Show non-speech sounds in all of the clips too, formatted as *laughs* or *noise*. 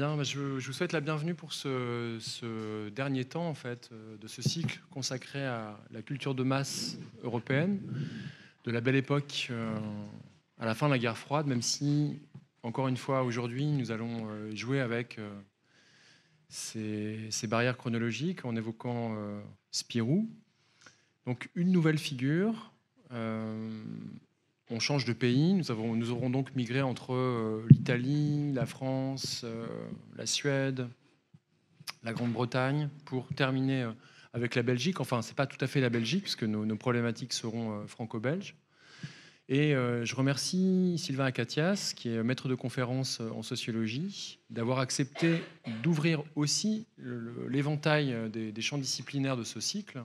Bah, je, vous souhaite la bienvenue pour ce, dernier temps en fait euh, de ce cycle consacré à la culture de masse européenne, de la belle époque euh, à la fin de la guerre froide, même si encore une fois aujourd'hui nous allons euh, jouer avec ces, barrières chronologiques en évoquant Spirou. Donc une nouvelle figure on change de pays. Nous, nous aurons donc migré entre euh, l'Italie, la France, euh, la Suède, la Grande-Bretagne, pour terminer euh, avec la Belgique. Enfin, ce n'est pas tout à fait la Belgique, puisque nos, problématiques seront franco-belges. Et je remercie Sylvain Acatias, qui est maître de conférence en sociologie, d'avoir accepté d'ouvrir aussi l'éventail des champs disciplinaires de ce cycle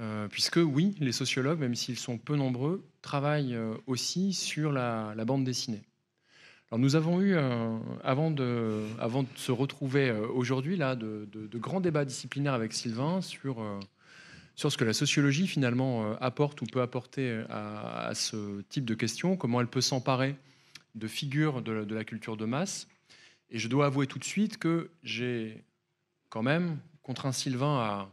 euh, puisque oui, les sociologues, même s'ils sont peu nombreux, travaillent euh, aussi sur la, bande dessinée. Alors nous avons eu, euh, avant, de, avant de se retrouver aujourd'hui, là, de, grands débats disciplinaires avec Sylvain sur, sur ce que la sociologie finalement apporte ou peut apporter à, ce type de questions, comment elle peut s'emparer de figures de la culture de masse. Et je dois avouer tout de suite que j'ai quand même contraint Sylvain à,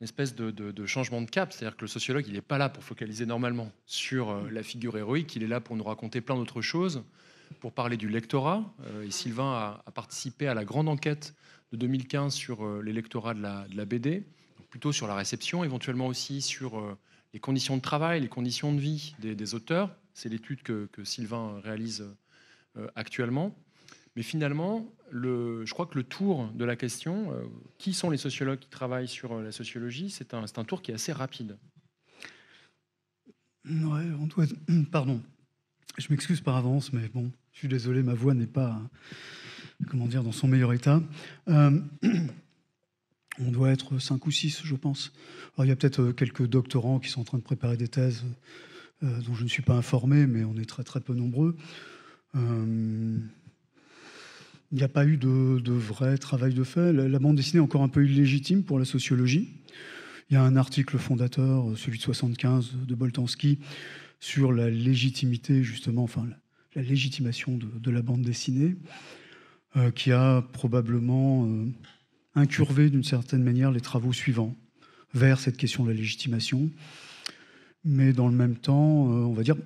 une espèce de, changement de cap. C'est-à-dire que le sociologue, il n'est pas là pour focaliser normalement sur euh, la figure héroïque, il est là pour nous raconter plein d'autres choses, pour parler du lectorat. Euh, et Sylvain a, participé à la grande enquête de 2015 sur euh, les l'électorat de la, BD, plutôt sur la réception, éventuellement aussi sur les conditions de travail, les conditions de vie des, auteurs. C'est l'étude que, que, Sylvain réalise actuellement. Mais finalement, je crois que le tour de la question, euh, qui sont les sociologues qui travaillent sur euh, la sociologie, c'est un, tour qui est assez rapide. Ouais, on doit... *clears throat* Pardon, je m'excuse par avance, mais bon, je suis désolé, ma voix n'est pas, comment dire, dans son meilleur état. Euh, *clears throat* on doit être 5 ou 6, je pense. il y a peut-être quelques doctorants qui sont en train de préparer des thèses dont je ne suis pas informé, mais on est très très peu nombreux. Il n'y a pas eu de, vrai travail de fait. La, bande dessinée est encore un peu illégitime pour la sociologie. Il y a un article fondateur, euh, celui de 75 de Boltanski, sur la légitimité, justement, enfin, la, légitimation de, la bande dessinée, euh, qui a probablement euh, incurvé d'une certaine manière les travaux suivants vers cette question de la légitimation. Mais dans le même temps, on va dire,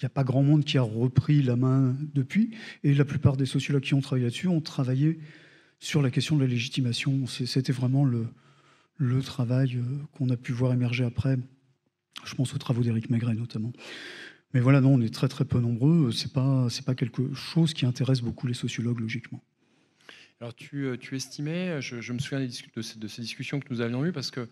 il n'y a pas grand monde qui a repris la main depuis. Et la plupart des sociologues qui ont travaillé là-dessus ont travaillé sur la question de la légitimation. C'était vraiment le, travail euh, qu'on a pu voir émerger après. Je pense aux travaux d'Éric Maigret notamment. Mais voilà, non, on est très très peu nombreux. C'est pas c'est pas quelque chose qui intéresse beaucoup les sociologues logiquement. Alors tu, euh, tu estimais, je, me souviens de ces discussions que nous avions eues parce que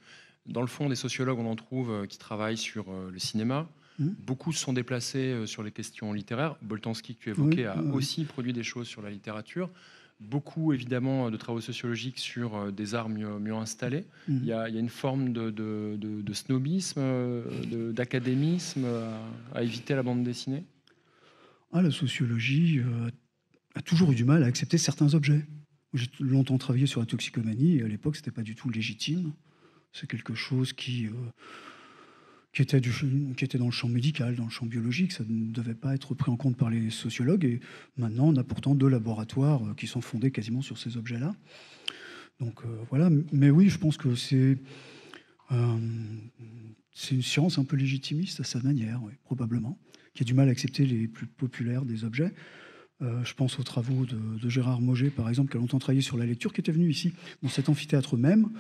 dans le fond des sociologues, on en trouve euh, qui travaillent sur le cinéma, Hmm. Beaucoup se sont déplacés euh, sur les questions littéraires. Boltanski, que tu évoquais, a aussi produit des choses sur la littérature. Beaucoup, évidemment, de travaux sociologiques sur euh, des arts mieux, installés. Hmm. Il, y a, une forme de, snobisme, euh, d'académisme à, éviter la bande dessinée ah, La sociologie a toujours eu du mal à accepter certains objets. J'ai longtemps travaillé sur la toxicomanie à l'époque, ce n'était pas du tout légitime. C'est quelque chose qui qui était, du, qui était dans le champ médical, dans le champ biologique. Ça ne devait pas être pris en compte par les sociologues. Et maintenant, on a pourtant deux laboratoires euh, qui sont fondés quasiment sur ces objets-là. Donc euh, voilà. Mais oui, je pense que c'est euh, une science un peu légitimiste à sa manière, probablement, qui a du mal à accepter les plus populaires des objets. Euh, je pense aux travaux de, Gérard Moget, par exemple, qui a longtemps travaillé sur la lecture, qui était venu ici, dans cet amphithéâtre même.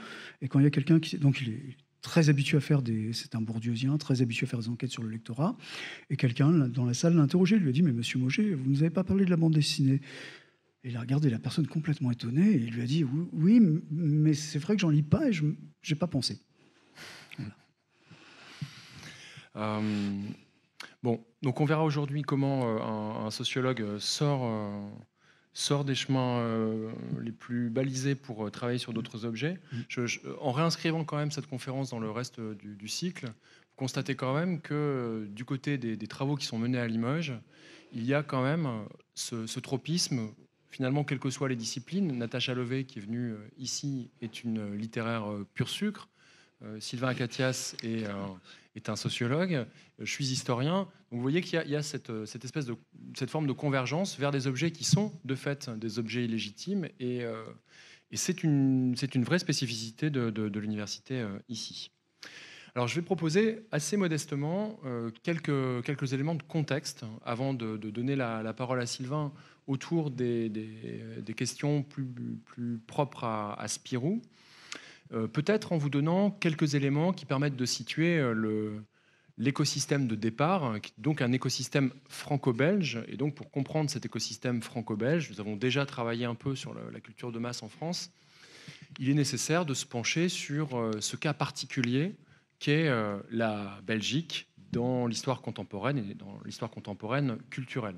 Et quand il y a quelqu'un qui. Donc, il très habitué à faire des. C'est un bourdieusien, très habitué à faire des enquêtes sur le lectorat. Et quelqu'un dans la salle l'a interrogé, lui a dit Mais monsieur Moger, vous ne nous avez pas parlé de la bande dessinée et il a regardé la personne complètement étonnée et il lui a dit Oui, mais c'est vrai que j'en lis pas et je n'ai pas pensé. Euh, bon, donc on verra aujourd'hui comment euh, un, sociologue sort euh, sort des chemins euh, les plus balisés pour euh, travailler sur d'autres mm. objets. Mm. Je, en réinscrivant quand même cette conférence dans le reste euh, du, cycle, vous constatez quand même que du côté des, travaux qui sont menés à Limoges, il y a quand même ce, tropisme, finalement, quelles que soient les disciplines. Natacha Levé, qui est venue ici, est une littéraire pur sucre. Sylvain Acatias est, est un sociologue, euh, je suis historien. Donc vous voyez qu'il y, a, euh, cette, espèce de cette forme de convergence vers des objets qui sont de fait des objets illégitimes et, euh, c'est une, vraie spécificité de, l'université ici. Alors je vais proposer assez modestement quelques, quelques éléments de contexte avant de, donner la, parole à Sylvain autour des, des, questions plus, plus propres à Spirou. Euh, peut-être en vous donnant quelques éléments qui permettent de situer euh, l'écosystème de départ, hein, donc un écosystème franco-belge. Et donc pour comprendre cet écosystème franco-belge, nous avons déjà travaillé un peu sur la culture de masse en France, il est nécessaire de se pencher sur euh, ce cas particulier qu'est la Belgique dans l'histoire contemporaine et dans l'histoire contemporaine culturelle.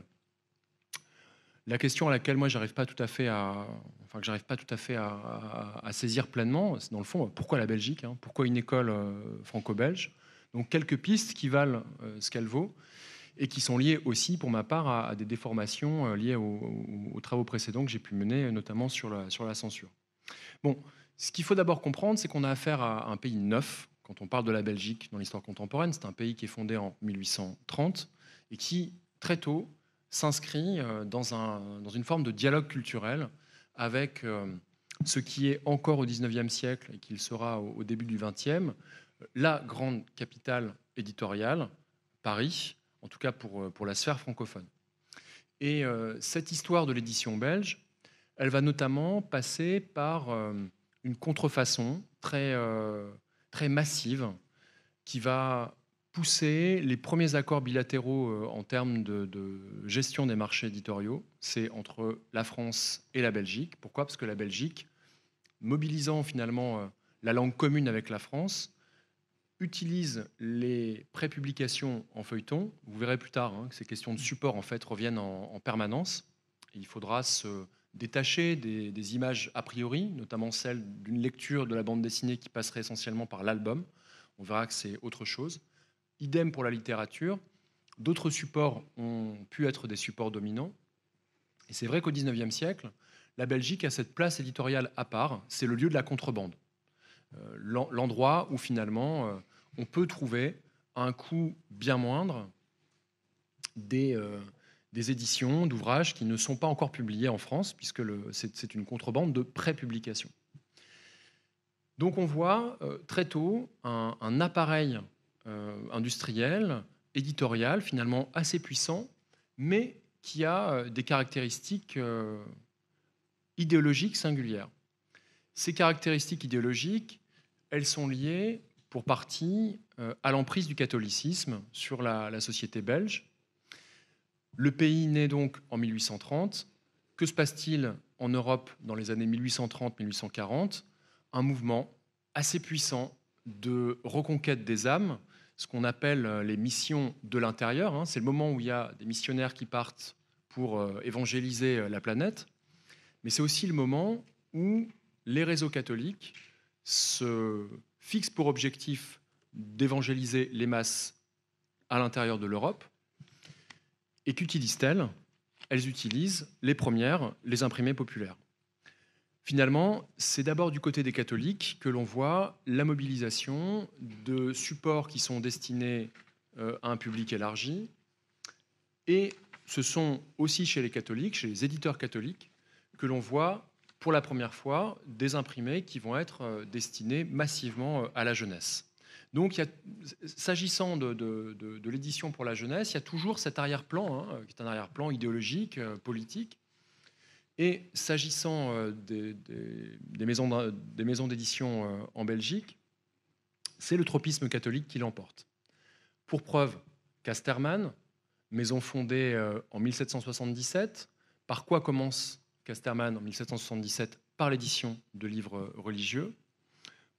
La question à laquelle moi j'arrive pas tout à fait à, enfin que j'arrive pas tout à fait à, saisir pleinement, c'est dans le fond pourquoi la Belgique, hein, pourquoi une école euh, franco-belge. Donc quelques pistes qui valent euh, ce qu'elle vaut et qui sont liées aussi, pour ma part, à, des déformations euh, liées aux travaux précédents que j'ai pu mener, notamment sur la, sur la censure. Bon, ce qu'il faut d'abord comprendre, c'est qu'on a affaire à un pays neuf. Quand on parle de la Belgique dans l'histoire contemporaine, c'est un pays qui est fondé en 1830 et qui, très tôt, s'inscrit euh, dans, un, dans, une forme de dialogue culturel avec euh, ce qui est encore au 19e siècle et qu'il sera au, début du 20e, euh, la grande capitale éditoriale, Paris, en tout cas pour, pour la sphère francophone. Et cette histoire de l'édition belge, elle va notamment passer par une contrefaçon très, très massive qui va pousser les premiers accords bilatéraux euh, en termes de, gestion des marchés éditoriaux. C'est entre la France et la Belgique. Pourquoi Parce que la Belgique, mobilisant finalement euh, la langue commune avec la France, utilise les prépublications en feuilleton. Vous verrez plus tard hein, que ces questions de support en fait reviennent en, permanence. il faudra se détacher des, des, images a priori, notamment celle d'une lecture de la bande dessinée qui passerait essentiellement par l'album. On verra que c'est autre chose. Idem pour la littérature. D'autres supports ont pu être des supports dominants. Et c'est vrai qu'au XIXe siècle, la Belgique a cette place éditoriale à part. C'est le lieu de la contrebande. Euh, l'endroit où finalement euh, on peut trouver à un coût bien moindre euh, des, éditions d'ouvrages qui ne sont pas encore publiés en France, puisque c'est une contrebande de pré-publication. Donc on voit très tôt un, un appareil euh, industriel, éditorial, finalement assez puissant, mais qui a euh, des caractéristiques euh, idéologiques singulières. Ces caractéristiques idéologiques, elles sont liées pour partie à l'emprise du catholicisme sur la, la, société belge. Le pays naît donc en 1830. Que se passe-t-il en Europe dans les années 1830-1840 Un mouvement assez puissant de reconquête des âmes, ce qu'on appelle euh, les missions de l'intérieur. Hein. C'est le moment où il y a des missionnaires qui partent pour euh, évangéliser euh, la planète. Mais c'est aussi le moment où les réseaux catholiques se fixent pour objectif d'évangéliser les masses à l'intérieur de l'Europe. Et qu'utilisent-elles Elles utilisent les premières, les imprimés populaires. Finalement, c'est d'abord du côté des catholiques que l'on voit la mobilisation de supports qui sont destinés euh, à un public élargi. Et ce sont aussi chez les catholiques, chez les éditeurs catholiques, que l'on voit pour la première fois des imprimés qui vont être euh, destinés massivement euh, à la jeunesse. Donc, s'agissant de, l'édition pour la jeunesse, il y a toujours cet arrière-plan, hein, qui est un arrière-plan idéologique, politique, et s'agissant euh, des, maisons, maisons d'édition euh, en Belgique, c'est le tropisme catholique qui l'emporte. Pour preuve, Casterman, maison fondée euh, en 1777, par quoi commence Casterman en 1777 Par l'édition de livres religieux.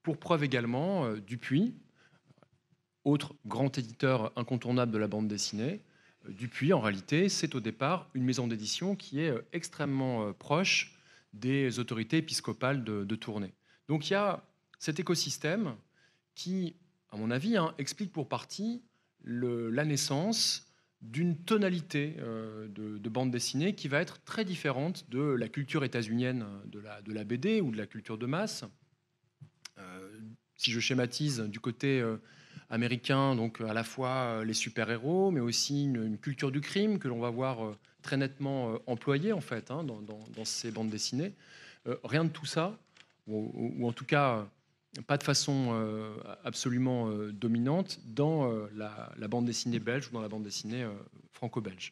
Pour preuve également, Dupuis, autre grand éditeur incontournable de la bande dessinée, Dupuis, en réalité, c'est au départ une maison d'édition qui est euh, extrêmement euh, proche des autorités épiscopales de, de, Tournai. Donc il y a cet écosystème qui, à mon avis, hein, explique pour partie le, la naissance d'une tonalité euh, de, bande dessinée qui va être très différente de la culture états-unienne de la, de la BD ou de la culture de masse. si je schématise du côté américains, donc euh, à la fois euh, les super-héros, mais aussi une, culture du crime que l'on va voir euh, très nettement employée en fait hein, dans, ces bandes dessinées. rien de tout ça, ou, en tout cas pas de façon absolument dominante dans la, bande dessinée belge ou dans la bande dessinée franco-belge.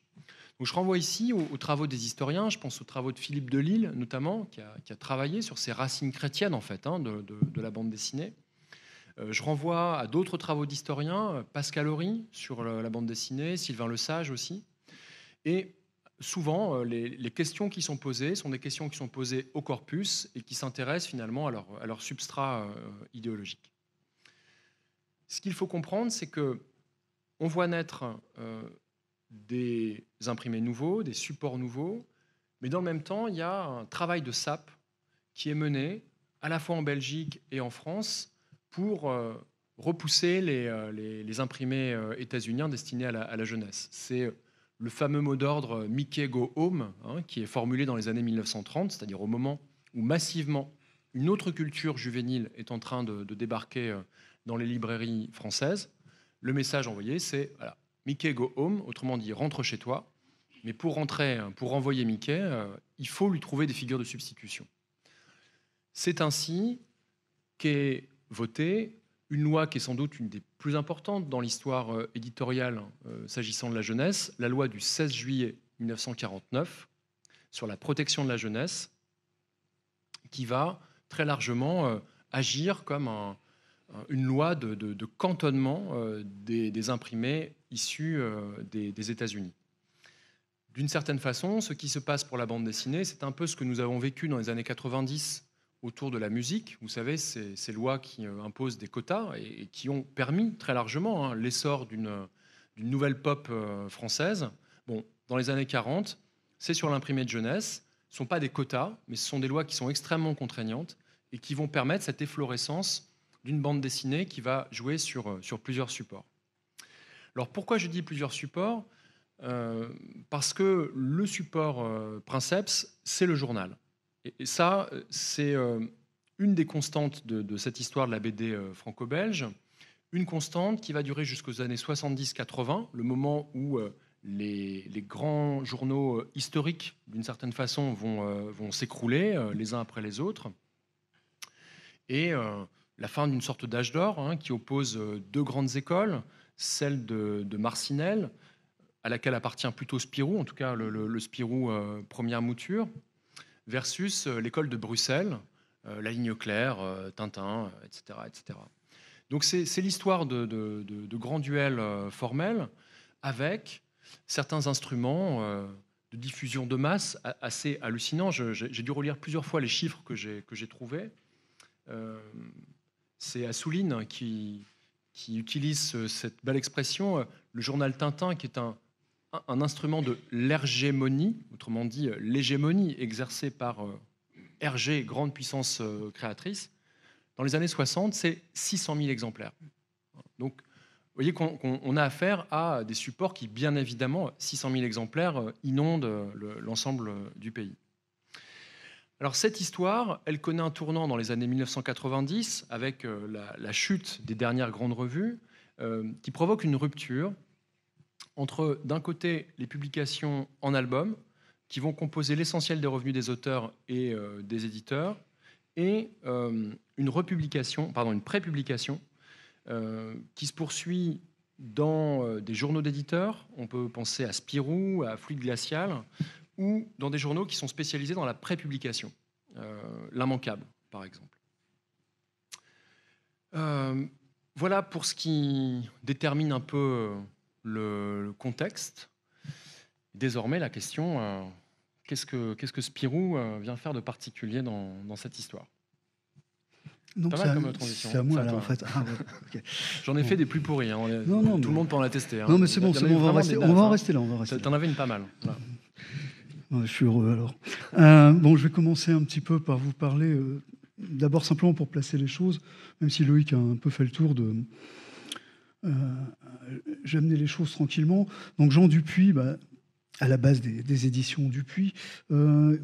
Donc je renvoie ici aux, travaux des historiens, je pense aux travaux de Philippe Delille notamment, qui a, travaillé sur ces racines chrétiennes en fait hein, de, la bande dessinée. Euh, je renvoie à d'autres travaux d'historiens, euh, Pascal Horry sur euh, la bande dessinée, Sylvain Lesage aussi. Et souvent, les, questions qui sont posées sont des questions qui sont posées au corpus et qui s'intéressent finalement à leur, substrat idéologique. Ce qu'il faut comprendre, c'est que on voit naître des imprimés nouveaux, des supports nouveaux, mais dans le même temps, il y a un travail de SAP qui est mené à la fois en Belgique et en France pour euh, repousser les, euh, imprimés euh, états-uniens destinés à la, jeunesse. C'est le fameux mot d'ordre Mickey Go Home, hein, qui est formulé dans les années 1930, c'est-à-dire au moment où massivement une autre culture juvénile est en train de, débarquer dans les librairies françaises. Le message envoyé, c'est Mickey Go Home, autrement dit rentre chez toi. Mais pour rentrer, pour Mickey, il faut lui trouver des figures de substitution. C'est ainsi qu'est voter une loi qui est sans doute une des plus importantes dans l'histoire euh, éditoriale euh, s'agissant de la jeunesse, la loi du 16 juillet 1949 sur la protection de la jeunesse, qui va très largement euh, agir comme une loi de, cantonnement des, imprimés issus des, des États-Unis. D'une certaine façon, ce qui se passe pour la bande dessinée, c'est un peu ce que nous avons vécu dans les années 90 autour de la musique. Vous savez, ces, ces lois qui euh, imposent des quotas et, qui ont permis très largement hein, l'essor d'une nouvelle pop euh, française. Bon, dans les années 40, c'est sur l'imprimé de jeunesse. Ce ne sont pas des quotas, mais ce sont des lois qui sont extrêmement contraignantes et qui vont permettre cette efflorescence d'une bande dessinée qui va jouer sur, euh, sur plusieurs supports. Alors pourquoi je dis plusieurs supports Parce que le support Princeps, c'est le journal. Et, ça, euh, c'est euh, une des constantes de, cette histoire de la BD euh, franco-belge, une constante qui va durer jusqu'aux années 70-80, le moment où les, grands journaux historiques, d'une certaine façon, vont, s'écrouler les uns après les autres, et la fin d'une sorte d'âge d'or hein, qui oppose deux grandes écoles, celle de, Marcinelle, à laquelle appartient plutôt Spirou, en tout cas le, Spirou première mouture, versus euh, l'école de Bruxelles, euh, la ligne claire, euh, Tintin, etc. etc. Donc c'est l'histoire de, grands duels formels avec certains instruments de diffusion de masse assez hallucinants. J'ai dû relire plusieurs fois les chiffres que j'ai trouvés. c'est Assouline qui, qui utilise cette belle expression, le journal Tintin, qui est un, un instrument de l'hégémonie, autrement dit euh, l'hégémonie exercée par Hergé, euh, grande puissance euh, créatrice, dans les années 60, c'est 600 000 exemplaires. Donc, vous voyez qu'on a affaire à des supports qui, bien évidemment, 600 000 exemplaires inondent l'ensemble du pays. Alors cette histoire, elle connaît un tournant dans les années 1990 avec la, chute des dernières grandes revues, qui provoque une rupture entre, d'un côté, les publications en album, qui vont composer l'essentiel des revenus des auteurs et euh, des éditeurs, et euh, une republication, pardon, une prépublication, euh, qui se poursuit dans des journaux d'éditeurs. On peut penser à Spirou, à Fluide Glacial, ou dans des journaux qui sont spécialisés dans la prépublication, l'immanquable, par exemple. voilà pour ce qui détermine un peu le, contexte. Désormais, la question, euh, qu'est-ce, que, que Spirou euh, vient faire de particulier dans, cette histoire c'est à, moi, en fait. Ah, *laughs* J'en ai fait des plus pourris. Hein. Tout le monde peut en attester. Hein. Non, mais c'est bon, on, va rester, en rester là. avais une pas mal. je suis heureux, alors. Euh, bon, je vais commencer un petit peu par vous parler, d'abord simplement pour placer les choses, même si Loïc a un peu fait le tour de, euh, j'amenais les choses tranquillement. Donc Jean Dupuis, bah, à la base des, éditions Dupuis, euh,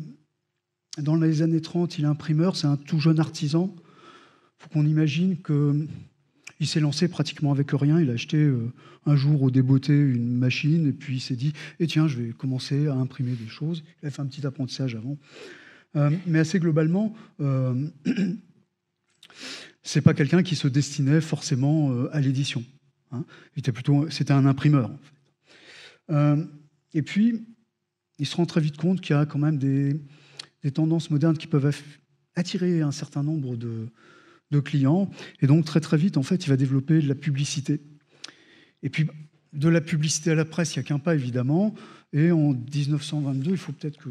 dans les années 30, il est imprimeur, c'est un tout jeune artisan. Il faut qu'on imagine qu'il s'est lancé pratiquement avec rien. Il a acheté euh, un jour au débeauté une machine et puis il s'est dit eh tiens, je vais commencer à imprimer des choses. Il a fait un petit apprentissage avant. mais assez globalement, *clears throat* c'est pas quelqu'un qui se destinait forcément à l'édition. C'était hein. plutôt, c'était un imprimeur. Euh, et puis, il se rend très vite compte qu'il y a quand même des, tendances modernes qui peuvent attirer un certain nombre de, clients. Et donc, très très vite, en fait, il va développer de la publicité. Et puis, de la publicité à la presse, il n'y a qu'un pas, évidemment. Et en 1922, il faut peut-être que...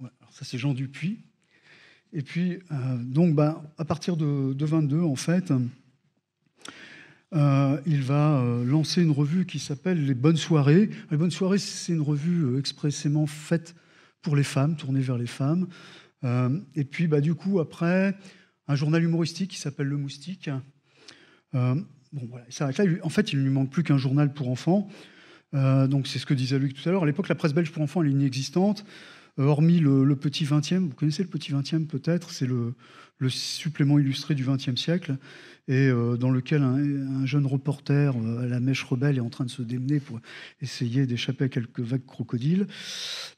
alors ça, c'est Jean Dupuis. Et puis, euh, donc, bah, à partir de, de 22, en fait... Euh, il va euh, lancer une revue qui s'appelle Les Bonnes Soirées. Les Bonnes Soirées, c'est une revue euh, expressément faite pour les femmes, tournée vers les femmes. et puis, bah, du coup, après, un journal humoristique qui s'appelle Le Moustique. en fait, il ne lui manque plus qu'un journal pour enfants. donc, c'est ce que disait Luc tout à l'heure. À l'époque, la presse belge pour enfants, elle est inexistante hormis le, petit 20e, vous connaissez le petit 20e peut-être, c'est le, supplément illustré du 20e siècle, et euh, dans lequel un, jeune reporter euh, à la mèche rebelle est en train de se démener pour essayer d'échapper à quelques vagues crocodiles.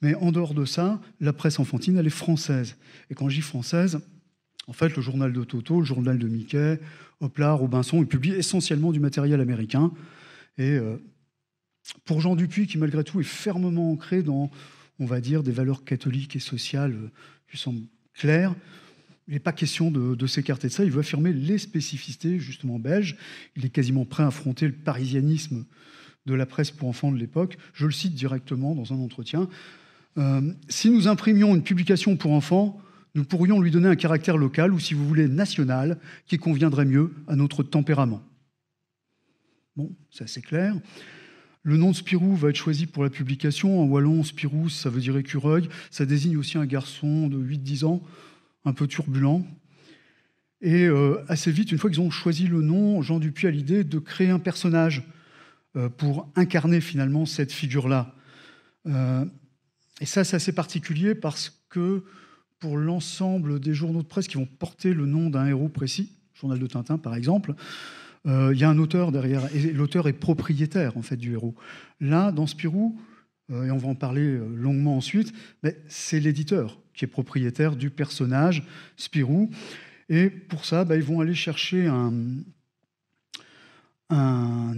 Mais en dehors de ça, la presse enfantine, elle est française. Et quand je dis française, en fait, le journal de Toto, le journal de Mickey, Hopla, Robinson, ils publient essentiellement du matériel américain. Et euh, pour Jean Dupuis, qui malgré tout est fermement ancré dans on va dire, des valeurs catholiques et sociales euh, qui sont claires. Il n'est pas question de, s'écarter de ça. Il veut affirmer les spécificités, justement, belges. Il est quasiment prêt à affronter le parisianisme de la presse pour enfants de l'époque. Je le cite directement dans un entretien. Euh, si nous imprimions une publication pour enfants, nous pourrions lui donner un caractère local ou, si vous voulez, national, qui conviendrait mieux à notre tempérament. Bon, c'est assez clair. Le nom de Spirou va être choisi pour la publication. En wallon, Spirou, ça veut dire écureuil. Ça désigne aussi un garçon de 8-10 ans, un peu turbulent. Et euh, assez vite, une fois qu'ils ont choisi le nom, Jean Dupuis a l'idée de créer un personnage euh, pour incarner finalement cette figure-là. Euh, et ça, c'est assez particulier parce que pour l'ensemble des journaux de presse qui vont porter le nom d'un héros précis, journal de Tintin par exemple, euh, il y a un auteur derrière, et l'auteur est propriétaire en fait du héros. Là, dans Spirou, euh, et on va en parler euh, longuement ensuite, c'est l'éditeur qui est propriétaire du personnage Spirou. Et pour ça, bah, ils vont aller chercher un,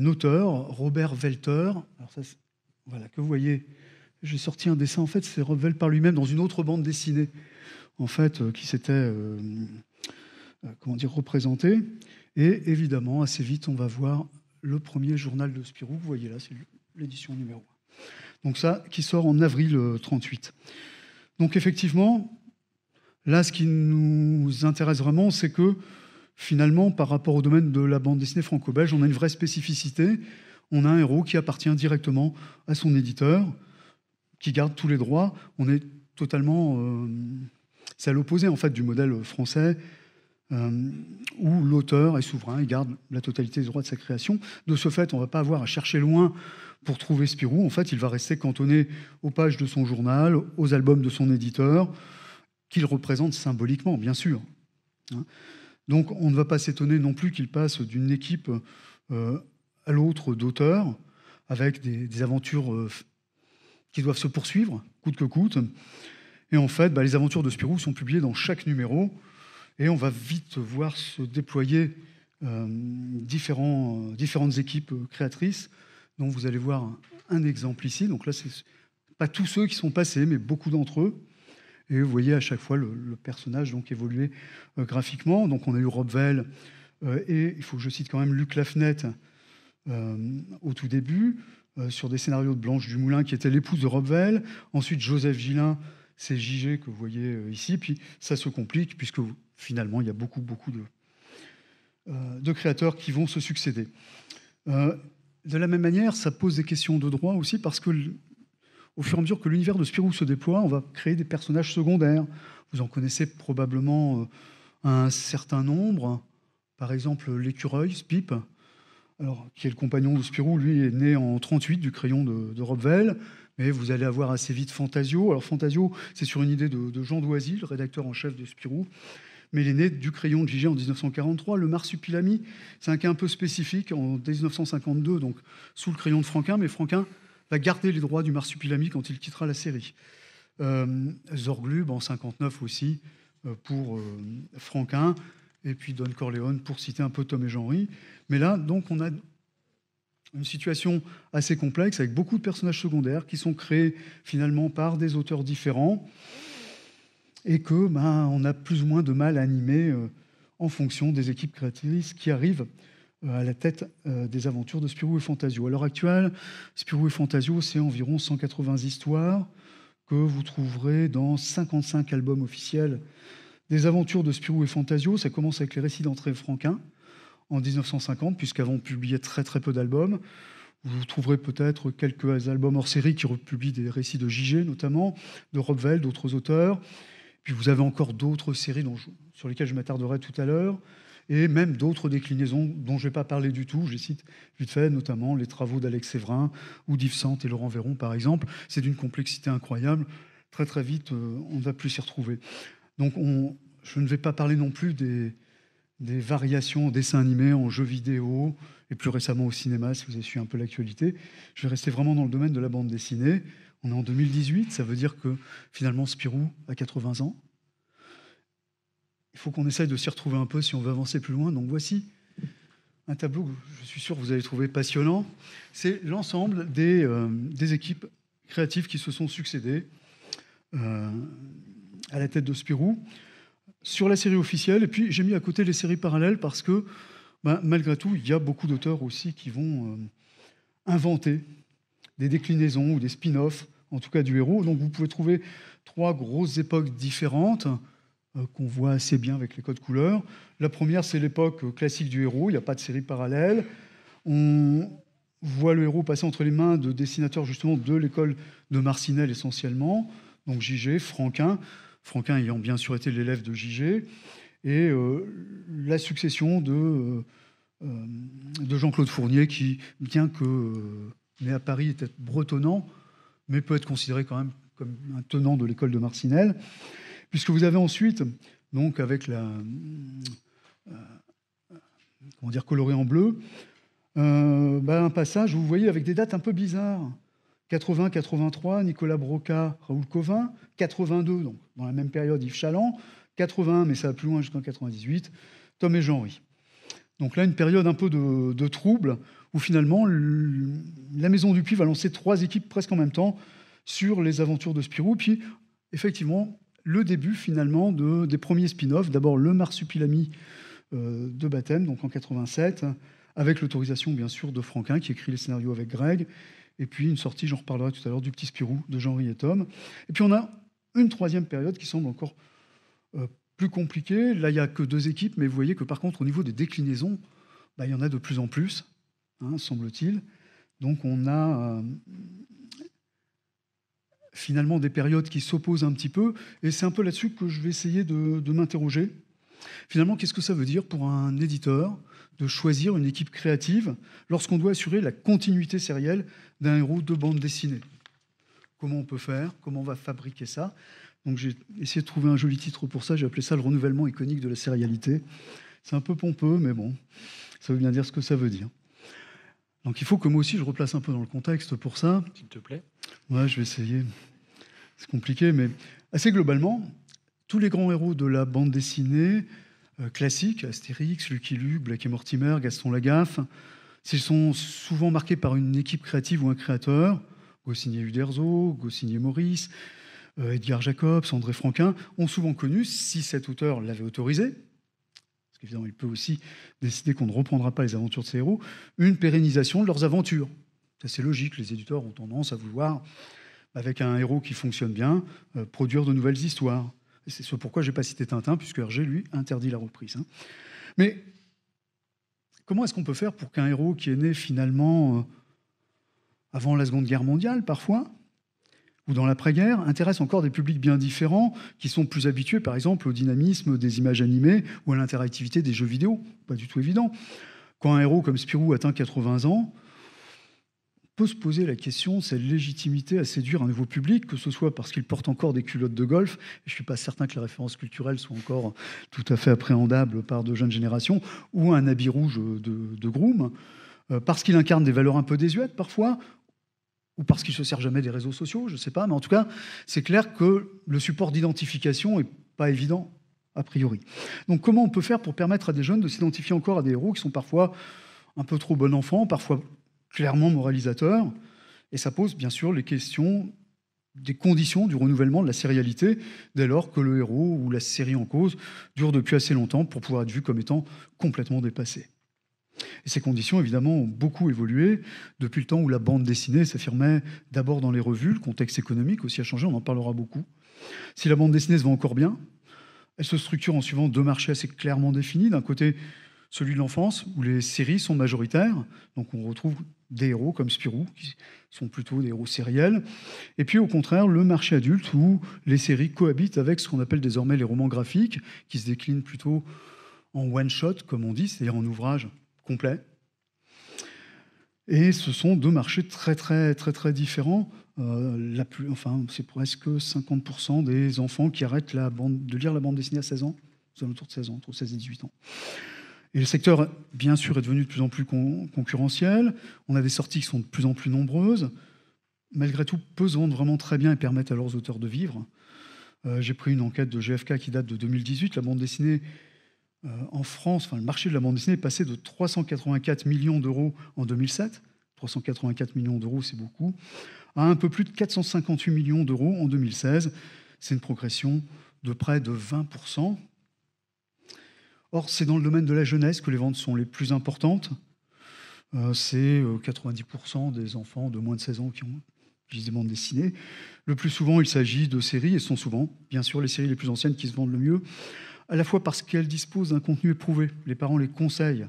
auteur, Robert Welter. Alors voilà, que vous voyez, j'ai sorti un dessin, en fait, c'est Robert par lui-même dans une autre bande dessinée, en fait, qui s'était, comment dire, représentée. Et évidemment, assez vite, on va voir le premier journal de Spirou. Vous voyez là, c'est l'édition numéro 1. Donc ça, qui sort en avril 38. Euh, Donc effectivement, là, ce qui nous intéresse vraiment, c'est que finalement, par rapport au domaine de la bande dessinée franco-belge, on a une vraie spécificité. On a un héros qui appartient directement à son éditeur, qui garde tous les droits. On est totalement... Euh, c'est à l'opposé, en fait, du modèle français euh, où l'auteur est souverain, il garde la totalité des droits de sa création. De ce fait, on ne va pas avoir à chercher loin pour trouver Spirou. En fait, il va rester cantonné aux pages de son journal, aux albums de son éditeur, qu'il représente symboliquement, bien sûr. Hein. Donc, on ne va pas s'étonner non plus qu'il passe d'une équipe euh, à l'autre d'auteurs, avec des, aventures euh, qui doivent se poursuivre, coûte que coûte. Et en fait, bah, les aventures de Spirou sont publiées dans chaque numéro, et on va vite voir se déployer euh, euh, différentes équipes créatrices, dont vous allez voir un, exemple ici. Donc là, c'est pas tous ceux qui sont passés, mais beaucoup d'entre eux. Et vous voyez à chaque fois le, personnage donc évoluer euh, graphiquement. Donc on a eu Robvel, et il faut que je cite quand même Luc Lafnette au tout début, sur des scénarios de Blanche Dumoulin, qui était l'épouse de Rob Ensuite, Joseph Gillin, c'est JG que vous voyez euh, ici. Puis ça se complique puisque finalement, il y a beaucoup, beaucoup de, euh, créateurs qui vont se succéder. Euh, de la même manière, ça pose des questions de droit aussi parce que au fur et à mesure que l'univers de Spirou se déploie, on va créer des personnages secondaires. Vous en connaissez probablement un certain nombre. Par exemple, l'écureuil, Spip, alors, qui est le compagnon de Spirou, lui est né en 38 du crayon de, de mais vous allez avoir assez vite Fantasio. Alors Fantasio, c'est sur une idée de, Jean Doisy, le rédacteur en chef de Spirou, mais il est né du crayon de Gigé en 1943. Le marsupilami, c'est un cas un peu spécifique, en 1952, donc sous le crayon de Franquin, mais Franquin va garder les droits du marsupilami quand il quittera la série. Euh, Zorglub en 59 aussi, euh, pour euh, Franquin, et puis Don Corleone, pour citer un peu Tom et Jean-Henri. Mais là, donc, on a une situation assez complexe avec beaucoup de personnages secondaires qui sont créés finalement par des auteurs différents et que ben, on a plus ou moins de mal à animer euh, en fonction des équipes créatrices qui arrivent euh, à la tête euh, des aventures de Spirou et Fantasio. À l'heure actuelle, Spirou et Fantasio, c'est environ 180 histoires que vous trouverez dans 55 albums officiels des aventures de Spirou et Fantasio. Ça commence avec les récits d'entrée Franquin, en 1950, puisqu'avant on publiait très très peu d'albums. Vous trouverez peut-être quelques albums hors série qui republient des récits de gigé, notamment, de Rob d'autres auteurs. Puis vous avez encore d'autres séries sur lesquelles je m'attarderai tout à l'heure, et même d'autres déclinaisons dont je vais pas parler du tout. Je cite vite fait, notamment les travaux d'Alex Séverin ou d'Yves et Laurent Véron, par exemple. C'est d'une complexité incroyable. Très très vite, euh, on ne va plus s'y retrouver. Donc je ne vais pas parler non plus des, des variations en dessin animé, en jeux vidéo, et plus récemment au cinéma, si vous avez su un peu l'actualité. Je vais rester vraiment dans le domaine de la bande dessinée. On est en 2018, ça veut dire que finalement Spirou a 80 ans. Il faut qu'on essaye de s'y retrouver un peu si on veut avancer plus loin. Donc voici un tableau que je suis sûr que vous allez trouver passionnant. C'est l'ensemble des, euh, équipes créatives qui se sont succédées euh, à la tête de Spirou sur la série officielle, et puis j'ai mis à côté les séries parallèles parce que, ben, malgré tout, il y a beaucoup d'auteurs aussi qui vont euh, inventer des déclinaisons ou des spin-offs, en tout cas du héros. Donc vous pouvez trouver trois grosses époques différentes euh, qu'on voit assez bien avec les codes couleurs. La première, c'est l'époque classique du héros, il n'y a pas de série parallèle. On voit le héros passer entre les mains de dessinateurs justement de l'école de Marcinelle essentiellement, donc JG Franquin. Franquin ayant bien sûr été l'élève de Jigé, et euh, la succession euh, euh, de, Jean-Claude Fournier, qui, bien que né à Paris, était bretonnant, mais peut être considéré quand même comme un tenant de l'école de Marcinelle, puisque vous avez ensuite, donc avec la. comment dire, coloré en bleu, bah, un passage vous voyez avec des dates un peu bizarres. 80-83, Nicolas Broca, Raoul Covin. 82, donc dans la même période, Yves Chaland. 81, mais ça va plus loin jusqu'en 98, Tom et jean henri Donc là, une période un peu de, trouble, où finalement, la Maison du Puy va lancer trois équipes presque en même temps sur les aventures de Spirou. Puis, effectivement, le début finalement des premiers spin-offs. D'abord, le Marsupilami euh, de Baptême, donc en 87, avec l'autorisation bien sûr de Franquin, qui écrit les scénarios avec Greg, et puis une sortie, j'en reparlerai tout à l'heure, du Petit Spirou de Jean et Tom. Et puis on a une troisième période qui semble encore euh, plus compliquée. Là, il n'y a que deux équipes, mais vous voyez que par contre, au niveau des déclinaisons, bah, il y en a de plus en plus, hein, semble-t-il. Donc on a euh, finalement des périodes qui s'opposent un petit peu, et c'est un peu là-dessus que je vais essayer de m'interroger. Finalement, qu'est-ce que ça veut dire pour un éditeur de choisir une équipe créative lorsqu'on doit assurer la continuité sérielle d'un héros de bande dessinée. Comment on peut faire Comment on va fabriquer ça Donc j'ai essayé de trouver un joli titre pour ça. J'ai appelé ça le renouvellement iconique de la sérialité. C'est un peu pompeux, mais bon, ça veut bien dire ce que ça veut dire. Donc il faut que moi aussi je replace un peu dans le contexte pour ça. S'il te plaît. Ouais, je vais essayer. C'est compliqué, mais assez globalement, tous les grands héros de la bande dessinée euh, classiques, Astérix, Lucky Luke, Black et Mortimer, Gaston Lagaffe, s'ils sont souvent marqués par une équipe créative ou un créateur, Goscinny Uderzo, Goscinny Maurice, euh, Edgar Jacobs, André Franquin, ont souvent connu, si cet auteur l'avait autorisé, parce qu'évidemment il peut aussi décider qu'on ne reprendra pas les aventures de ses héros, une pérennisation de leurs aventures. C'est logique, les éditeurs ont tendance à vouloir, avec un héros qui fonctionne bien, euh, produire de nouvelles histoires c'est ce pourquoi je n'ai pas cité Tintin, puisque Hergé, lui, interdit la reprise. Hein. Mais comment est-ce qu'on peut faire pour qu'un héros qui est né finalement euh, avant la Seconde Guerre mondiale, parfois, ou dans l'après-guerre, intéresse encore des publics bien différents qui sont plus habitués, par exemple, au dynamisme des images animées ou à l'interactivité des jeux vidéo Pas du tout évident. Quand un héros comme Spirou atteint 80 ans, se poser la question de cette légitimité à séduire un nouveau public, que ce soit parce qu'il porte encore des culottes de golf, je ne suis pas certain que les références culturelles soient encore tout à fait appréhendable par de jeunes générations, ou un habit rouge de, de groom, euh, parce qu'il incarne des valeurs un peu désuètes parfois, ou parce qu'il ne se sert jamais des réseaux sociaux, je ne sais pas, mais en tout cas, c'est clair que le support d'identification n'est pas évident a priori. Donc comment on peut faire pour permettre à des jeunes de s'identifier encore à des héros qui sont parfois un peu trop bon enfant, parfois clairement moralisateur, et ça pose bien sûr les questions des conditions du renouvellement de la sérialité dès lors que le héros ou la série en cause dure depuis assez longtemps pour pouvoir être vu comme étant complètement dépassé. Et ces conditions, évidemment, ont beaucoup évolué depuis le temps où la bande dessinée s'affirmait d'abord dans les revues, le contexte économique aussi a changé, on en parlera beaucoup. Si la bande dessinée se vend encore bien, elle se structure en suivant deux marchés assez clairement définis. D'un côté, celui de l'enfance, où les séries sont majoritaires, donc on retrouve des héros comme Spirou, qui sont plutôt des héros sériels, et puis au contraire le marché adulte où les séries cohabitent avec ce qu'on appelle désormais les romans graphiques, qui se déclinent plutôt en one-shot, comme on dit, c'est-à-dire en ouvrage complet. Et ce sont deux marchés très très très très différents. Euh, la plus, enfin, c'est presque 50% des enfants qui arrêtent la bande, de lire la bande dessinée à 16 ans. sont autour de 16 ans, entre 16 et 18 ans. Et le secteur, bien sûr, est devenu de plus en plus concurrentiel. On a des sorties qui sont de plus en plus nombreuses. Malgré tout, pesant se vraiment très bien et permettent à leurs auteurs de vivre. Euh, j'ai pris une enquête de GFK qui date de 2018. La bande dessinée euh, en France, enfin, le marché de la bande dessinée est passé de 384 millions d'euros en 2007, 384 millions d'euros c'est beaucoup, à un peu plus de 458 millions d'euros en 2016. C'est une progression de près de 20%, Or, c'est dans le domaine de la jeunesse que les ventes sont les plus importantes. Euh, c'est 90% euh, des enfants de moins de 16 ans qui ont visiblement des Le plus souvent, il s'agit de séries, et ce sont souvent, bien sûr, les séries les plus anciennes qui se vendent le mieux, à la fois parce qu'elles disposent d'un contenu éprouvé. Les parents les conseillent.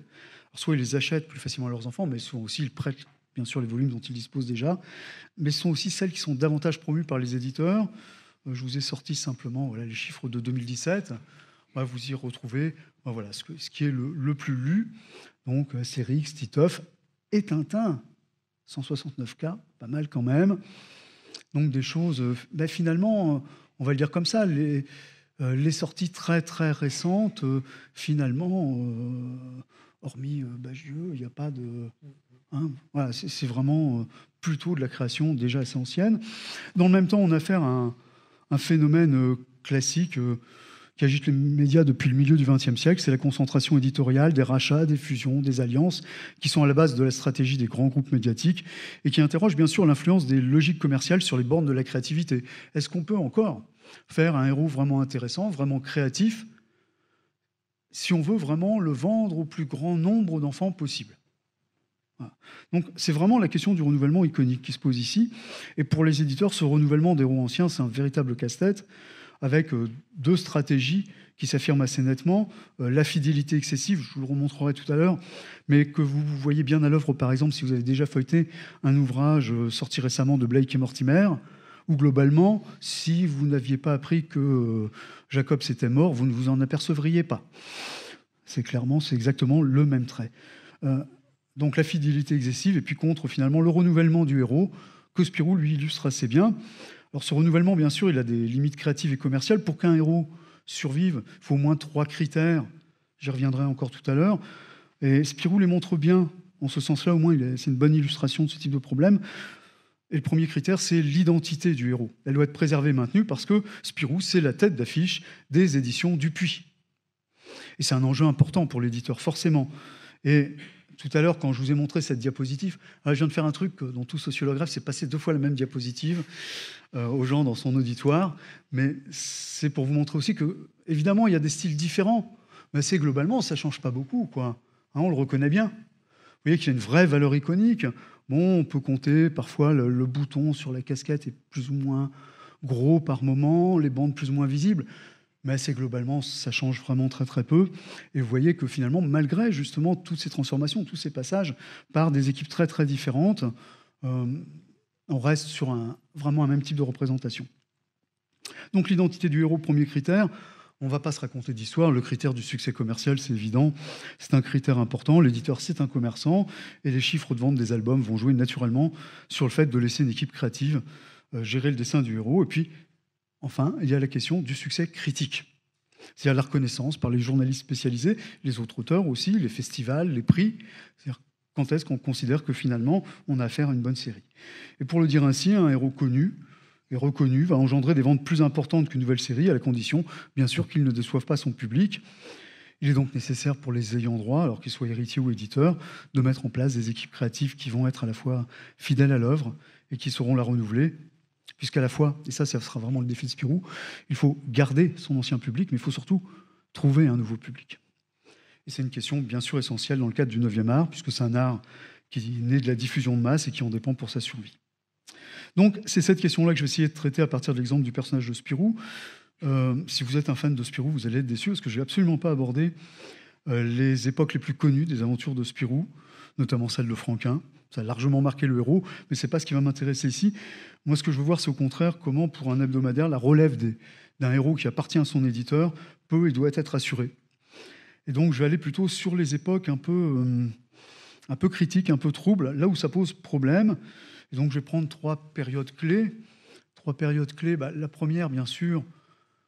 soit ils les achètent plus facilement à leurs enfants, mais souvent aussi ils prêtent, bien sûr, les volumes dont ils disposent déjà. Mais ce sont aussi celles qui sont davantage promues par les éditeurs. Euh, je vous ai sorti simplement les chiffres de 2017. vous y retrouvez voilà ce, qui est le, plus lu. Donc euh, X, Titoff et Tintin, 169 cas, pas mal quand même. Donc des choses, euh, ben, finalement, euh, on va le dire comme ça, les, sorties très très récentes, finalement, hormis Bagieux, ben, il n'y a pas de... Hein, c'est vraiment plutôt de la création déjà assez ancienne. Dans le même temps, on a affaire à un phénomène classique qui agitent les médias depuis le milieu du XXe siècle, c'est la concentration éditoriale, des rachats, des fusions, des alliances, qui sont à la base de la stratégie des grands groupes médiatiques et qui interrogent bien sûr l'influence des logiques commerciales sur les bornes de la créativité. Est-ce qu'on peut encore faire un héros vraiment intéressant, vraiment créatif, si on veut vraiment le vendre au plus grand nombre d'enfants possible donc c'est vraiment la question du renouvellement iconique qui se pose ici. Et pour les éditeurs, ce renouvellement des héros anciens, c'est un véritable casse-tête avec euh, deux stratégies qui s'affirment assez nettement. Euh, la fidélité excessive, je vous le remontrerai tout à l'heure, mais que vous voyez bien à l'œuvre, par exemple, si vous avez déjà feuilleté un ouvrage euh, sorti récemment de Blake et Mortimer, ou globalement, si vous n'aviez pas appris que Jacob s'était mort, vous ne vous en apercevriez pas. C'est clairement, c'est exactement le même trait. donc la fidélité excessive, et puis contre finalement le renouvellement du héros, que Spirou lui illustre assez bien. Alors ce renouvellement, bien sûr, il a des limites créatives et commerciales. Pour qu'un héros survive, il faut au moins trois critères. J'y reviendrai encore tout à l'heure. Et Spirou les montre bien. En ce sens-là, au moins, c'est une bonne illustration de ce type de problème. Et le premier critère, c'est l'identité du héros. Elle doit être préservée et maintenue parce que Spirou, c'est la tête d'affiche des éditions Dupuis. Et c'est un enjeu important pour l'éditeur, forcément. Et tout à l'heure, quand je vous ai montré cette diapositive, euh, je viens de faire un truc dont tout sociologue s'est passé deux fois la même diapositive euh, aux gens dans son auditoire. Mais c'est pour vous montrer aussi que, évidemment, il y a des styles différents. Mais c'est globalement, ça ne change pas beaucoup. Quoi. Hein, on le reconnaît bien. Vous voyez qu'il y a une vraie valeur iconique. Bon, on peut compter parfois le bouton sur la casquette est plus ou moins gros par moment, les bandes plus ou moins visibles mais c'est globalement, ça change vraiment très très peu. Et vous voyez que finalement, malgré justement toutes ces transformations, tous ces passages par des équipes très très différentes, euh, on reste sur un, vraiment un même type de représentation. Donc l'identité du héros, premier critère, on ne va pas se raconter d'histoire. Le critère du succès commercial, c'est évident. C'est un critère important. L'éditeur, c'est un commerçant. Et les chiffres de vente des albums vont jouer naturellement sur le fait de laisser une équipe créative euh, gérer le dessin du héros. Et puis, Enfin, il y a la question du succès critique. C'est-à-dire la reconnaissance par les journalistes spécialisés, les autres auteurs aussi, les festivals, les prix. C'est-à-dire quand est-ce qu'on considère que finalement on a affaire à une bonne série. Et pour le dire ainsi, un héros connu et reconnu va engendrer des ventes plus importantes qu'une nouvelle série, à la condition, bien sûr, qu'il ne déçoive pas son public. Il est donc nécessaire pour les ayants droit, alors qu'ils soient héritiers ou éditeurs, de mettre en place des équipes créatives qui vont être à la fois fidèles à l'œuvre et qui sauront la renouveler Puisqu'à la fois, et ça, ça sera vraiment le défi de Spirou, il faut garder son ancien public, mais il faut surtout trouver un nouveau public. Et c'est une question bien sûr essentielle dans le cadre du 9e art, puisque c'est un art qui est né de la diffusion de masse et qui en dépend pour sa survie. Donc c'est cette question-là que je vais essayer de traiter à partir de l'exemple du personnage de Spirou. Euh, si vous êtes un fan de Spirou, vous allez être déçu, parce que je n'ai absolument pas abordé euh, les époques les plus connues des aventures de Spirou, notamment celle de Franquin. Ça a largement marqué le héros, mais ce n'est pas ce qui va m'intéresser ici. Moi, ce que je veux voir, c'est au contraire comment, pour un hebdomadaire, la relève d'un héros qui appartient à son éditeur peut et doit être assurée. Et donc, je vais aller plutôt sur les époques un peu, euh, un peu critiques, un peu troubles, là où ça pose problème. Et donc, je vais prendre trois périodes clés. Trois périodes clés. Bah, la première, bien sûr,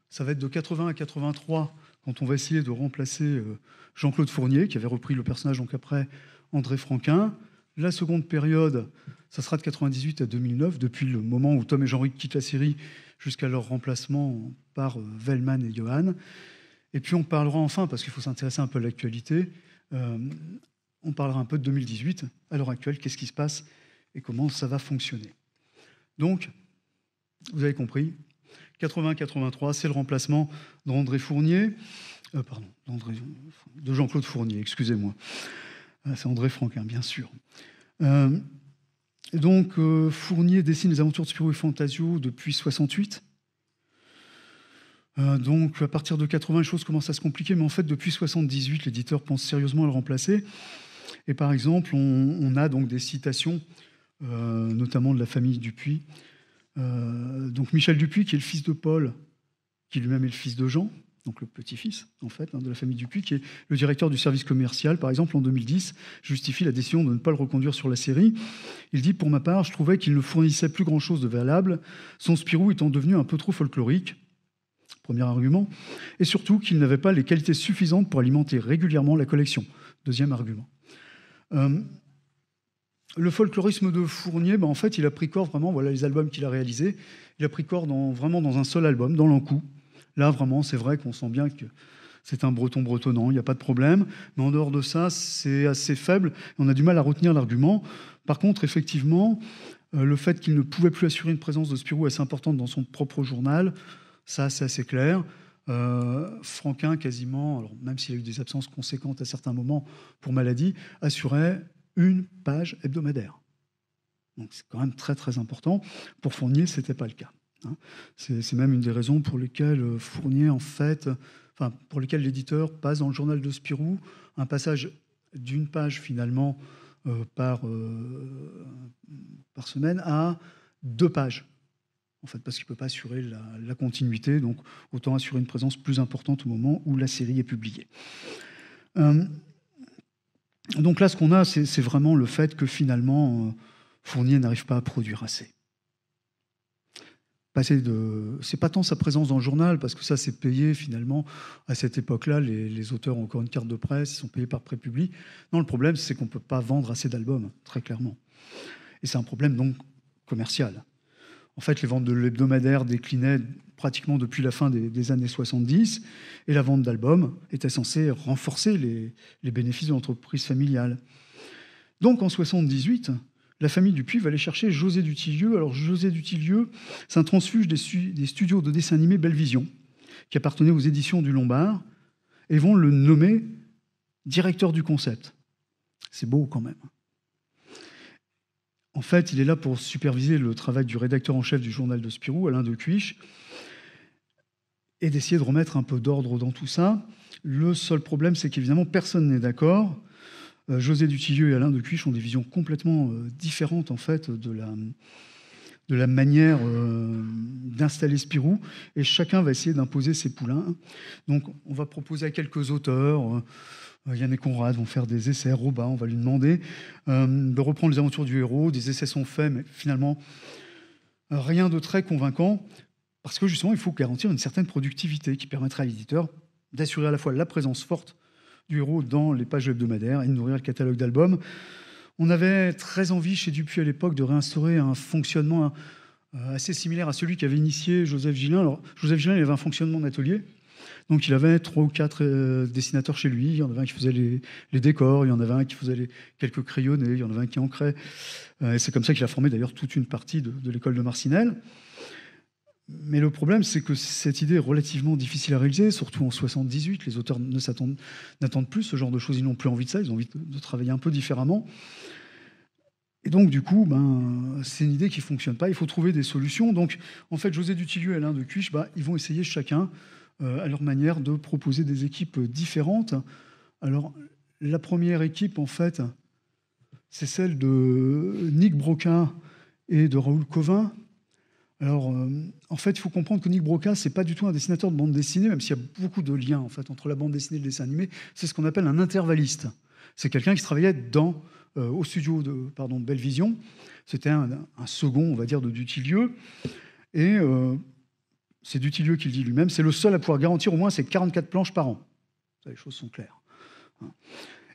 ça va être de 80 à 83 quand on va essayer de remplacer euh, Jean-Claude Fournier, qui avait repris le personnage donc après André Franquin. La seconde période, ça sera de 98 à 2009, depuis le moment où Tom et jean ric quittent la série jusqu'à leur remplacement par Vellman euh, et Johan. Et puis on parlera enfin, parce qu'il faut s'intéresser un peu à l'actualité, euh, on parlera un peu de 2018, à l'heure actuelle, qu'est-ce qui se passe et comment ça va fonctionner. Donc, vous avez compris, 80-83, c'est le remplacement d'André Fournier, euh, pardon, de Jean-Claude Fournier, excusez-moi. Euh, c'est André Franquin, bien sûr. Euh, donc, Fournier dessine les aventures de Spirou et Fantasio depuis 68. donc, à partir de 80, les choses commencent à se compliquer, mais en fait, depuis 78, l'éditeur pense sérieusement à le remplacer. Et par exemple, on, on a donc des citations, notamment de la famille Dupuis, euh, donc Michel Dupuis, qui est le fils de Paul, qui lui-même est le fils de Jean, donc le petit-fils en fait hein, de la famille Dupuis, qui est le directeur du service commercial, par exemple en 2010, justifie la décision de ne pas le reconduire sur la série. Il dit pour ma part, je trouvais qu'il ne fournissait plus grand-chose de valable, son Spirou étant devenu un peu trop folklorique. Premier argument, et surtout qu'il n'avait pas les qualités suffisantes pour alimenter régulièrement la collection. Deuxième argument. Euh, le folklorisme de Fournier, ben en fait, il a pris corps vraiment, voilà les albums qu'il a réalisés, il a pris corps dans, vraiment dans un seul album, dans L'Encou. Là, vraiment, c'est vrai qu'on sent bien que c'est un breton bretonnant, il n'y a pas de problème. Mais en dehors de ça, c'est assez faible. On a du mal à retenir l'argument. Par contre, effectivement, euh, le fait qu'il ne pouvait plus assurer une présence de Spirou assez importante dans son propre journal, ça, c'est assez clair. Euh, Franquin, quasiment, alors même s'il y a eu des absences conséquentes à certains moments pour maladie, assurait une page hebdomadaire. Donc c'est quand même très très important. Pour Fournier, ce n'était pas le cas. Hein. C'est même une des raisons pour lesquelles euh, Fournier, en fait, enfin, pour lesquelles l'éditeur passe dans le journal de Spirou un passage d'une page finalement euh, par, euh, par semaine à deux pages. En fait, parce qu'il ne peut pas assurer la, continuité, donc autant assurer une présence plus importante au moment où la série est publiée. Donc là, ce qu'on a, c'est vraiment le fait que finalement, euh, Fournier n'arrive pas à produire assez. Ce de, c'est pas tant sa présence dans le journal, parce que ça, c'est payé finalement. À cette époque-là, les, auteurs ont encore une carte de presse, ils sont payés par prépubli. Non, le problème, c'est qu'on ne peut pas vendre assez d'albums, très clairement. Et c'est un problème donc commercial. En fait, les ventes de l'hebdomadaire déclinaient pratiquement depuis la fin des, années 70, et la vente d'albums était censée renforcer les, bénéfices de l'entreprise familiale. Donc en 78, la famille Dupuis va aller chercher José Dutilleux. Alors José Dutilleux, c'est un transfuge des, studios de dessin animé Belle qui appartenait aux éditions du Lombard, et vont le nommer directeur du concept. C'est beau quand même. En fait, il est là pour superviser le travail du rédacteur en chef du journal de Spirou, Alain de Cuiche, et d'essayer de remettre un peu d'ordre dans tout ça. Le seul problème, c'est qu'évidemment, personne n'est d'accord. Euh, José Dutilleux et Alain de Cuiche ont des visions complètement euh, différentes, en fait, de la, manière euh, d'installer Spirou, et chacun va essayer d'imposer ses poulains. Donc, on va proposer à quelques auteurs euh, Yann et Conrad vont faire des essais, Robin, on va lui demander euh, de reprendre les aventures du héros, des essais sont faits, mais finalement, euh, rien de très convaincant, parce que justement, il faut garantir une certaine productivité qui permettrait à l'éditeur d'assurer à la fois la présence forte du héros dans les pages hebdomadaires et de nourrir le catalogue d'albums. On avait très envie chez Dupuis à l'époque de réinstaurer un fonctionnement assez similaire à celui qu'avait initié Joseph Gillin. Alors, Joseph Gillin, il avait un fonctionnement d'atelier, donc il avait trois ou quatre euh, dessinateurs chez lui. Il y en avait un qui faisait les, décors, il y en avait un qui faisait quelques crayonnés, il y en avait un qui ancrait. Euh, et c'est comme ça qu'il a formé d'ailleurs toute une partie de, l'école de Marcinelle. Mais le problème, c'est que cette idée est relativement difficile à réaliser, surtout en 78. Les auteurs ne n'attendent plus ce genre de choses, ils n'ont plus envie de ça, ils ont envie de, travailler un peu différemment. Et donc, du coup, ben, c'est une idée qui ne fonctionne pas. Il faut trouver des solutions. Donc, en fait, José Dutilleux et Alain de Cuiche, ben, ils vont essayer chacun euh, à leur manière de proposer des équipes différentes. Alors, la première équipe, en fait, c'est celle de Nick Broca et de Raoul Covin. Alors, euh, en fait, il faut comprendre que Nick Broca, c'est pas du tout un dessinateur de bande dessinée, même s'il y a beaucoup de liens en fait entre la bande dessinée et le dessin animé. C'est ce qu'on appelle un intervalliste. C'est quelqu'un qui travaillait dans, euh, au studio de, pardon, Belle Vision. C'était un, second, on va dire, de Dutilieu. Et c'est Dutilieu qui le dit lui-même, c'est le seul à pouvoir garantir au moins ces 44 planches par an. les choses sont claires. Hein.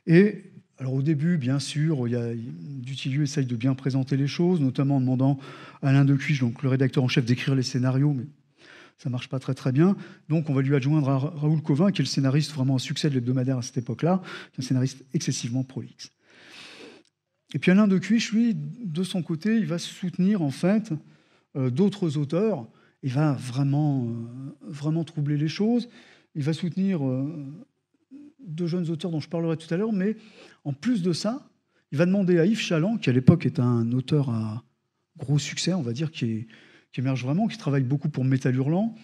Et alors au début, bien sûr, il essaye de bien présenter les choses, notamment en demandant à Alain de donc le rédacteur en chef, d'écrire les scénarios, mais ça marche pas très très bien. Donc on va lui adjoindre Raoul Covin, qui est le scénariste vraiment un succès de l'hebdomadaire à cette époque-là, un scénariste excessivement prolixe. Et puis Alain de Cuiche, lui, de son côté, il va soutenir en fait euh, d'autres auteurs il va vraiment, euh, vraiment troubler les choses. Il va soutenir euh, deux jeunes auteurs dont je parlerai tout à l'heure, mais en plus de ça, il va demander à Yves Chaland, qui à l'époque est un auteur à gros succès, on va dire, qui, émerge vraiment, qui travaille beaucoup pour Métal Hurlant,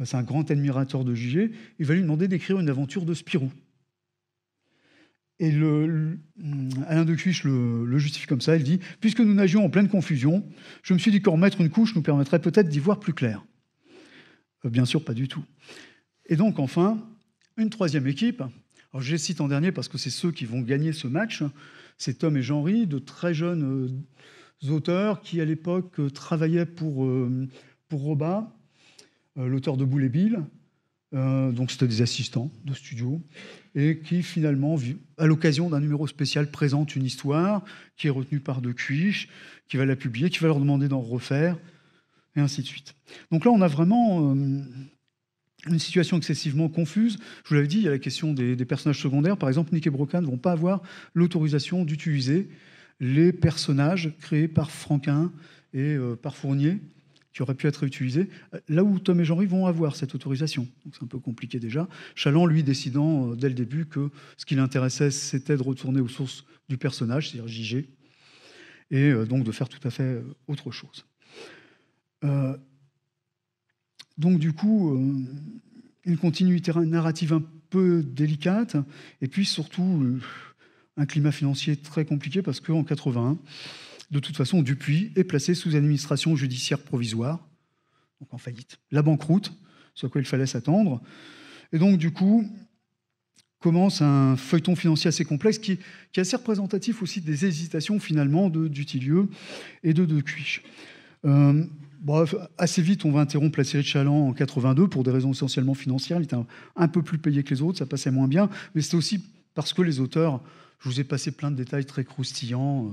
euh, c'est un grand admirateur de Juillet, il va lui demander d'écrire une aventure de Spirou. Et Alain de Cuiche le, justifie comme ça, il dit « Puisque nous nagions en pleine confusion, je me suis dit qu'en mettre une couche nous permettrait peut-être d'y voir plus clair. Euh, bien sûr, pas du tout. Et donc, enfin, une troisième équipe. je les cite en dernier parce que c'est ceux qui vont gagner ce match. C'est Tom et Jean-Ry, de très jeunes euh, auteurs qui, à l'époque, euh, travaillaient pour, pour l'auteur de Boule et Bill, euh, donc c'était des assistants de studio, et qui finalement, à l'occasion d'un numéro spécial, présente une histoire qui est retenue par De Cuiche, qui va la publier, qui va leur demander d'en refaire, et ainsi de suite. Donc là, on a vraiment euh, une situation excessivement confuse. Je vous l'avais dit, il y a la question des, personnages secondaires. Par exemple, Nick et Broca ne vont pas avoir l'autorisation d'utiliser les personnages créés par Franquin et euh, par Fournier qui aurait pu être utilisé, euh, là où Tom et jean ry vont avoir cette autorisation. c'est un peu compliqué déjà. Chaland, lui, décidant euh, dès le début que ce qui l'intéressait, c'était de retourner aux sources du personnage, c'est-à-dire JG, et euh, donc de faire tout à fait autre chose. donc du coup, une continuité narrative un peu délicate, et puis surtout un climat financier très compliqué parce qu'en 81, de toute façon, Dupuis est placé sous administration judiciaire provisoire, donc en faillite. La banqueroute, ce à quoi il fallait s'attendre. Et donc, du coup, commence un feuilleton financier assez complexe qui, est assez représentatif aussi des hésitations finalement de Dutilieu et de De Cuiche. Euh, bref, assez vite, on va interrompre la série de Chaland en 82 pour des raisons essentiellement financières. Il était un, peu plus payé que les autres, ça passait moins bien, mais c'est aussi parce que les auteurs, je vous ai passé plein de détails très croustillants. Euh,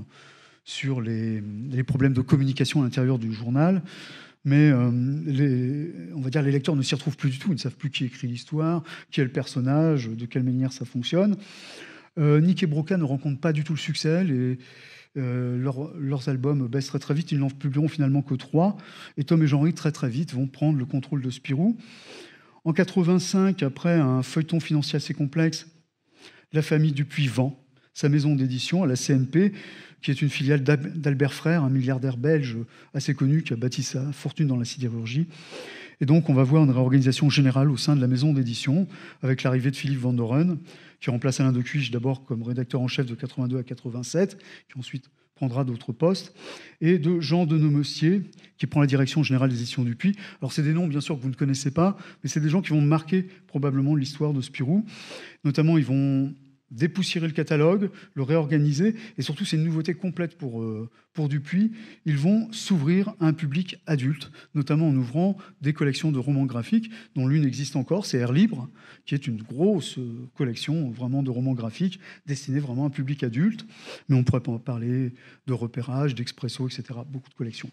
sur les, problèmes de communication à l'intérieur du journal. Mais euh, les, on va dire les lecteurs ne s'y retrouvent plus du tout, ils ne savent plus qui écrit l'histoire, qui est le personnage, de quelle manière ça fonctionne. Euh, Nick et Broca ne rencontrent pas du tout le succès. et euh, leurs albums baissent très très vite, ils n'en publieront finalement que trois. Et Tom et jean ric très très vite vont prendre le contrôle de Spirou. En 85, après un feuilleton financier assez complexe, la famille Dupuis vend sa maison d'édition, à la CNP, qui est une filiale d'Albert Frère, un milliardaire belge assez connu qui a bâti sa fortune dans la sidérurgie. Et donc, on va voir une réorganisation générale au sein de la maison d'édition, avec l'arrivée de Philippe Van Doren, qui remplace Alain de cuiche d'abord comme rédacteur en chef de 82 à 87, qui ensuite prendra d'autres postes, et de Jean de qui prend la direction générale des éditions du Puy. Alors, c'est des noms, bien sûr, que vous ne connaissez pas, mais c'est des gens qui vont marquer probablement l'histoire de Spirou. Notamment, ils vont dépoussiérer le catalogue, le réorganiser, et surtout c'est une nouveauté complète pour, euh, pour Dupuis, ils vont s'ouvrir à un public adulte, notamment en ouvrant des collections de romans graphiques, dont l'une existe encore, c'est Air Libre, qui est une grosse collection vraiment de romans graphiques destinée vraiment à un public adulte. Mais on pourrait parler de repérage, d'expresso, etc. Beaucoup de collections.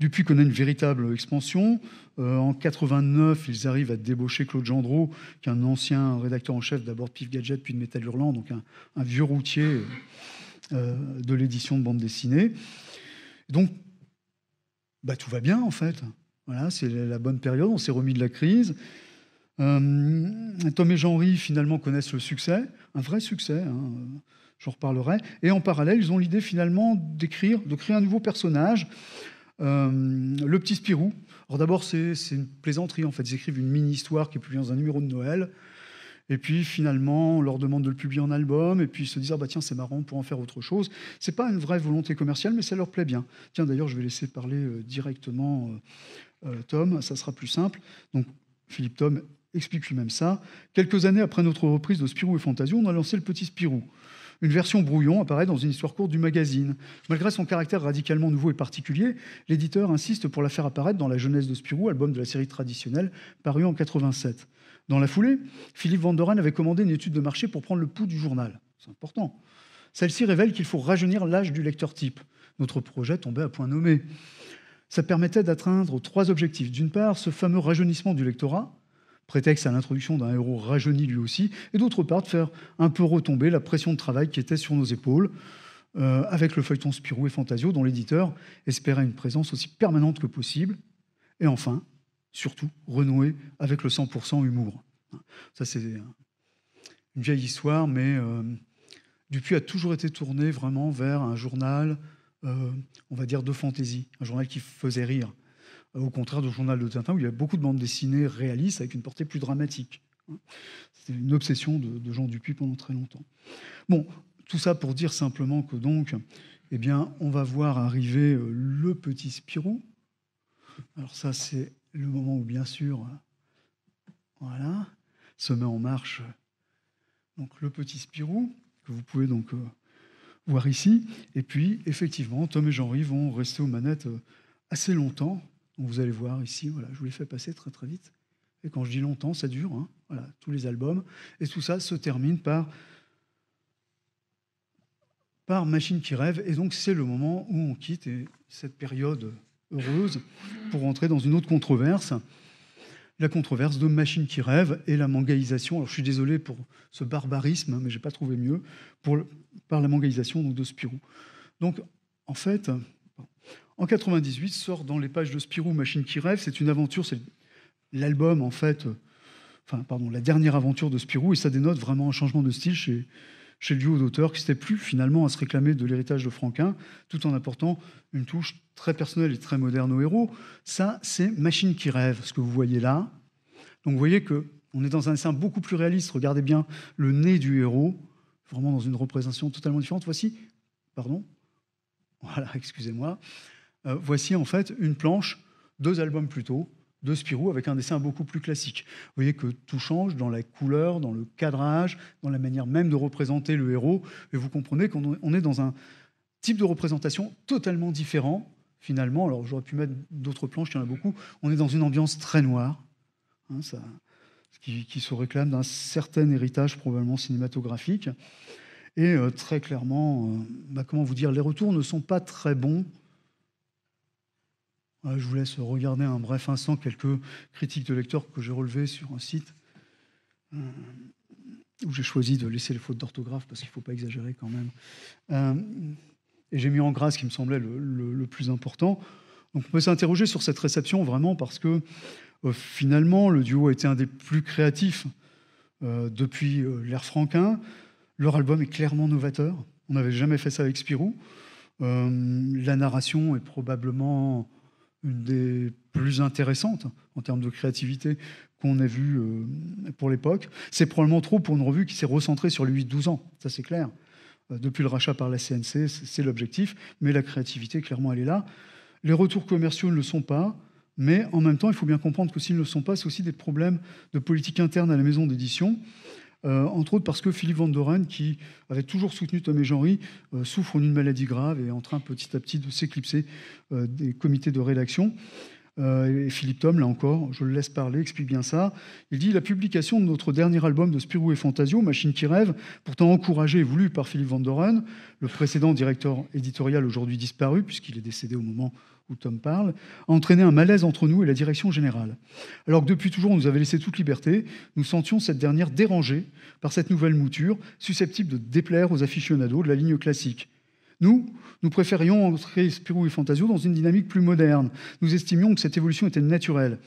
Dupuis connaît une véritable expansion. Euh, en 89, ils arrivent à débaucher Claude Gendreau, qui est un ancien rédacteur en chef d'abord de Pif Gadget, puis de Metal Hurlant, donc un, vieux routier. Euh, de l'édition de bande dessinée. Donc, bah, tout va bien en fait. Voilà, c'est la bonne période, on s'est remis de la crise. Euh, Tom et Jean-Ry finalement connaissent le succès, un vrai succès, hein, j'en reparlerai. Et en parallèle, ils ont l'idée finalement d'écrire, de créer un nouveau personnage, euh, le petit Spirou. Alors d'abord, c'est une plaisanterie en fait. Ils écrivent une mini-histoire qui est publiée dans un numéro de Noël. Et puis finalement, on leur demande de le publier en album, et puis ils se disent ah bah tiens c'est marrant, on pourrait en faire autre chose. C'est pas une vraie volonté commerciale, mais ça leur plaît bien. Tiens d'ailleurs, je vais laisser parler euh, directement euh, euh, Tom, ça sera plus simple. Donc Philippe Tom explique lui-même ça. Quelques années après notre reprise de Spirou et Fantasio, on a lancé le petit Spirou. Une version brouillon apparaît dans une histoire courte du magazine. Malgré son caractère radicalement nouveau et particulier, l'éditeur insiste pour la faire apparaître dans La jeunesse de Spirou, album de la série traditionnelle, paru en 87. Dans la foulée, Philippe Vandoren avait commandé une étude de marché pour prendre le pouls du journal. C'est important. Celle-ci révèle qu'il faut rajeunir l'âge du lecteur type. Notre projet tombait à point nommé. Ça permettait d'atteindre trois objectifs. D'une part, ce fameux rajeunissement du lectorat, prétexte à l'introduction d'un héros rajeuni lui aussi, et d'autre part, de faire un peu retomber la pression de travail qui était sur nos épaules, euh, avec le feuilleton Spirou et Fantasio, dont l'éditeur espérait une présence aussi permanente que possible. Et enfin, surtout renouer avec le 100% humour. Ça, c'est une vieille histoire, mais euh, Dupuis a toujours été tourné vraiment vers un journal, euh, on va dire, de fantaisie, un journal qui faisait rire. Au contraire du journal de Tintin, où il y avait beaucoup de bandes dessinées réalistes avec une portée plus dramatique. C'était une obsession de, de Jean Dupuis pendant très longtemps. Bon, tout ça pour dire simplement que donc, eh bien, on va voir arriver euh, le petit Spirou. Alors ça, c'est le moment où, bien sûr, voilà, se met en marche donc le petit Spirou, que vous pouvez donc euh, voir ici. Et puis, effectivement, Tom et Jean-Ry vont rester aux manettes euh, assez longtemps. Donc, vous allez voir ici, voilà, je vous l'ai fais passer très très vite. Et quand je dis longtemps, ça dure, hein, voilà, tous les albums. Et tout ça se termine par, par Machine qui rêve. Et donc, c'est le moment où on quitte cette période heureuse pour entrer dans une autre controverse, la controverse de Machine qui rêve et la mangalisation. Alors je suis désolé pour ce barbarisme, mais je n'ai pas trouvé mieux, pour, par la mangalisation donc, de Spirou. Donc en fait, en 98 sort dans les pages de Spirou Machine qui rêve, c'est une aventure, c'est l'album en fait, euh, enfin pardon, la dernière aventure de Spirou, et ça dénote vraiment un changement de style chez, chez lui aux auteurs qui s'était plus finalement à se réclamer de l'héritage de Franquin, tout en apportant une touche très personnelle et très moderne au héros. Ça, c'est Machine qui rêve, ce que vous voyez là. Donc vous voyez que on est dans un dessin beaucoup plus réaliste. Regardez bien le nez du héros, vraiment dans une représentation totalement différente. Voici, pardon, voilà, *laughs* excusez-moi. Euh, voici en fait une planche, deux albums plus tôt, de Spirou avec un dessin beaucoup plus classique. Vous voyez que tout change dans la couleur, dans le cadrage, dans la manière même de représenter le héros, et vous comprenez qu'on est dans un type de représentation totalement différent, finalement. Alors j'aurais pu mettre d'autres planches, il y en a beaucoup. On est dans une ambiance très noire, hein, qui, se réclame d'un certain héritage probablement cinématographique. Et euh, très clairement, euh, bah, comment vous dire, les retours ne sont pas très bons ah, je vous laisse regarder un bref instant quelques critiques de lecteurs que j'ai relevées sur un site euh, où j'ai choisi de laisser les fautes d'orthographe parce qu'il ne faut pas exagérer quand même. Euh, et j'ai mis en gras ce qui me semblait le, plus important. Donc on peut s'interroger sur cette réception vraiment parce que euh, finalement le duo a été un des plus créatifs depuis l'ère Franquin. Leur album est clairement novateur. On n'avait jamais fait ça avec Spirou. la narration est probablement une des plus intéressantes en termes de créativité qu'on ait vue euh, pour l'époque. C'est probablement trop pour une revue qui s'est recentrée sur les 8-12 ans, ça c'est clair. Euh, depuis le rachat par la CNC, c'est l'objectif, mais la créativité, clairement, elle est là. Les retours commerciaux ne le sont pas, mais en même temps, il faut bien comprendre que s'ils ne le sont pas, c'est aussi des problèmes de politique interne à la maison d'édition. Euh, entre autres parce que Philippe Van Doren, qui avait toujours soutenu Tom et jean euh, souffre d'une maladie grave et est en train petit à petit de s'éclipser euh, des comités de rédaction. et Philippe Tom, là encore, je le laisse parler, explique bien ça. Il dit La publication de notre dernier album de Spirou et Fantasio, Machine qui rêve, pourtant encouragé et voulu par Philippe Van Doren, le précédent directeur éditorial aujourd'hui disparu, puisqu'il est décédé au moment où Tom parle, a entraîné un malaise entre nous et la direction générale. Alors que depuis toujours, on nous avait laissé toute liberté, nous sentions cette dernière dérangée par cette nouvelle mouture, susceptible de déplaire aux aficionados de la ligne classique. Nous, nous préférions entrer Spirou et Fantasio dans une dynamique plus moderne. Nous estimions que cette évolution était naturelle.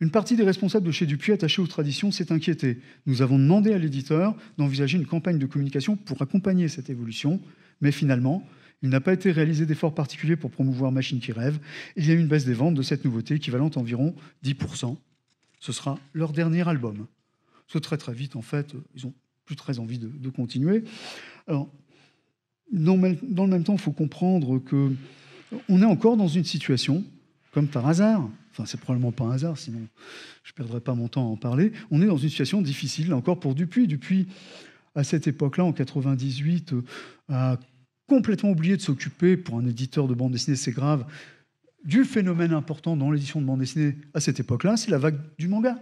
Une partie des responsables de chez Dupuis attachés aux traditions s'est inquiétée. Nous avons demandé à l'éditeur d'envisager une campagne de communication pour accompagner cette évolution, mais finalement, il n'a pas été réalisé d'efforts particuliers pour promouvoir Machine qui rêve. Il y a eu une baisse des ventes de cette nouveauté équivalente à environ 10%. Ce sera leur dernier album. Ce très très vite, en fait, ils ont plus très envie de, continuer. Alors, dans, le même temps, il faut comprendre que on est encore dans une situation, comme par hasard, enfin c'est probablement pas un hasard, sinon je ne perdrais pas mon temps à en parler, on est dans une situation difficile, encore pour Dupuis. Dupuis, à cette époque-là, en 98, euh, a complètement oublié de s'occuper, pour un éditeur de bande dessinée, c'est grave, du phénomène important dans l'édition de bande dessinée à cette époque-là, c'est la vague du manga.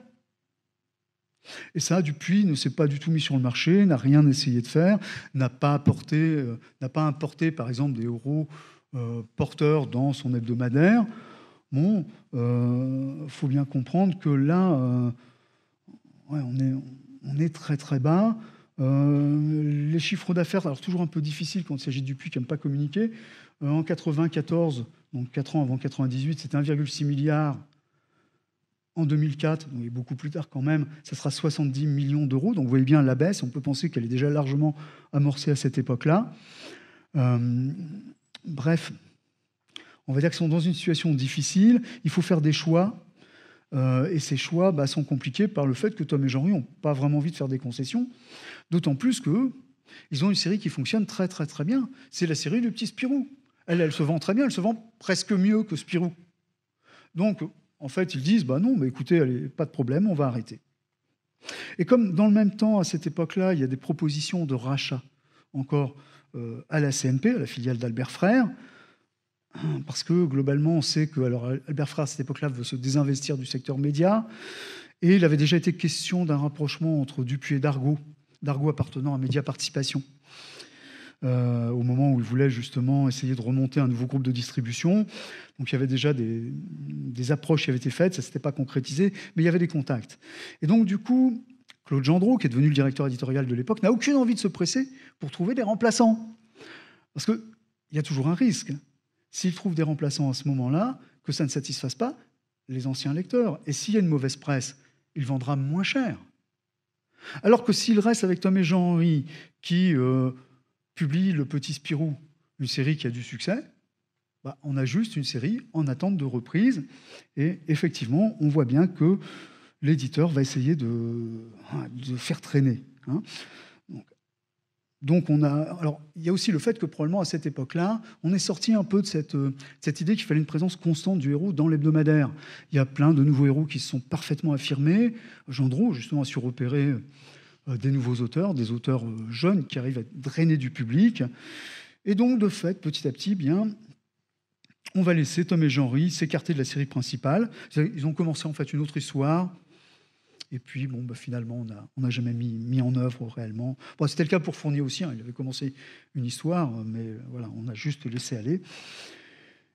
Et ça, depuis, ne s'est pas du tout mis sur le marché, n'a rien essayé de faire, n'a pas apporté, euh, pas importé, par exemple, des euros euh, porteurs dans son hebdomadaire. Bon, euh, faut bien comprendre que là, on, est, on est très très bas. Euh, les chiffres d'affaires, alors toujours un peu difficile quand il s'agit du puits qui n'aime pas communiquer. Euh, en 94, donc 4 ans avant 98, c'était 1,6 milliard. En 2004, donc et beaucoup plus tard quand même, ça sera 70 millions d'euros. Donc vous voyez bien la baisse, on peut penser qu'elle est déjà largement amorcée à cette époque-là. Euh, bref, on va dire qu'ils sont dans une situation difficile. Il faut faire des choix euh, et ces choix bah, sont compliqués par le fait que Tom et jean ruy n'ont pas vraiment envie de faire des concessions, d'autant plus qu'ils ils ont une série qui fonctionne très très très bien. C'est la série du petit Spirou. Elle, se vend très bien, elle se vend presque mieux que Spirou. Donc, en fait, ils disent, bah non, mais écoutez, pas de problème, on va arrêter. Et comme dans le même temps, à cette époque-là, il y a des propositions de rachat encore euh, à la CMP, à la filiale d'Albert Frère, parce que globalement, on sait que alors Albert à cette époque-là, veut se désinvestir du secteur média, et il avait déjà été question d'un rapprochement entre Dupuis et Dargo, Dargo appartenant à Média Participation, euh, au moment où il voulait justement essayer de remonter un nouveau groupe de distribution. Donc il y avait déjà des, des approches qui avaient été faites, ça ne s'était pas concrétisé, mais il y avait des contacts. Et donc du coup, Claude Gendreau, qui est devenu le directeur éditorial de l'époque, n'a aucune envie de se presser pour trouver des remplaçants. Parce qu'il y a toujours un risque. S'il trouve des remplaçants à ce moment-là, que ça ne satisfasse pas les anciens lecteurs. Et s'il y a une mauvaise presse, il vendra moins cher. Alors que s'il reste avec Tom et Jean-Henri, qui euh, publient publie Le Petit Spirou, une série qui a du succès, bah, on a juste une série en attente de reprise. Et effectivement, on voit bien que l'éditeur va essayer de, faire traîner. Hein. Donc on il y a aussi le fait que probablement à cette époque-là, on est sorti un peu de euh, cette, idée qu'il fallait une présence constante du héros dans l'hebdomadaire. Il y a plein de nouveaux héros qui se sont parfaitement affirmés. Gendreau justement a su repérer euh, des nouveaux auteurs, des auteurs euh, jeunes qui arrivent à drainer du public. Et donc de fait, petit à petit, bien, on va laisser Tom et Jean-Ry s'écarter de la série principale. Ils ont commencé en fait une autre histoire et puis, bon, bah, finalement, on n'a jamais mis, en œuvre réellement. C'était le cas pour Fournier aussi, hein, il avait commencé une histoire, mais euh, voilà, on a juste laissé aller.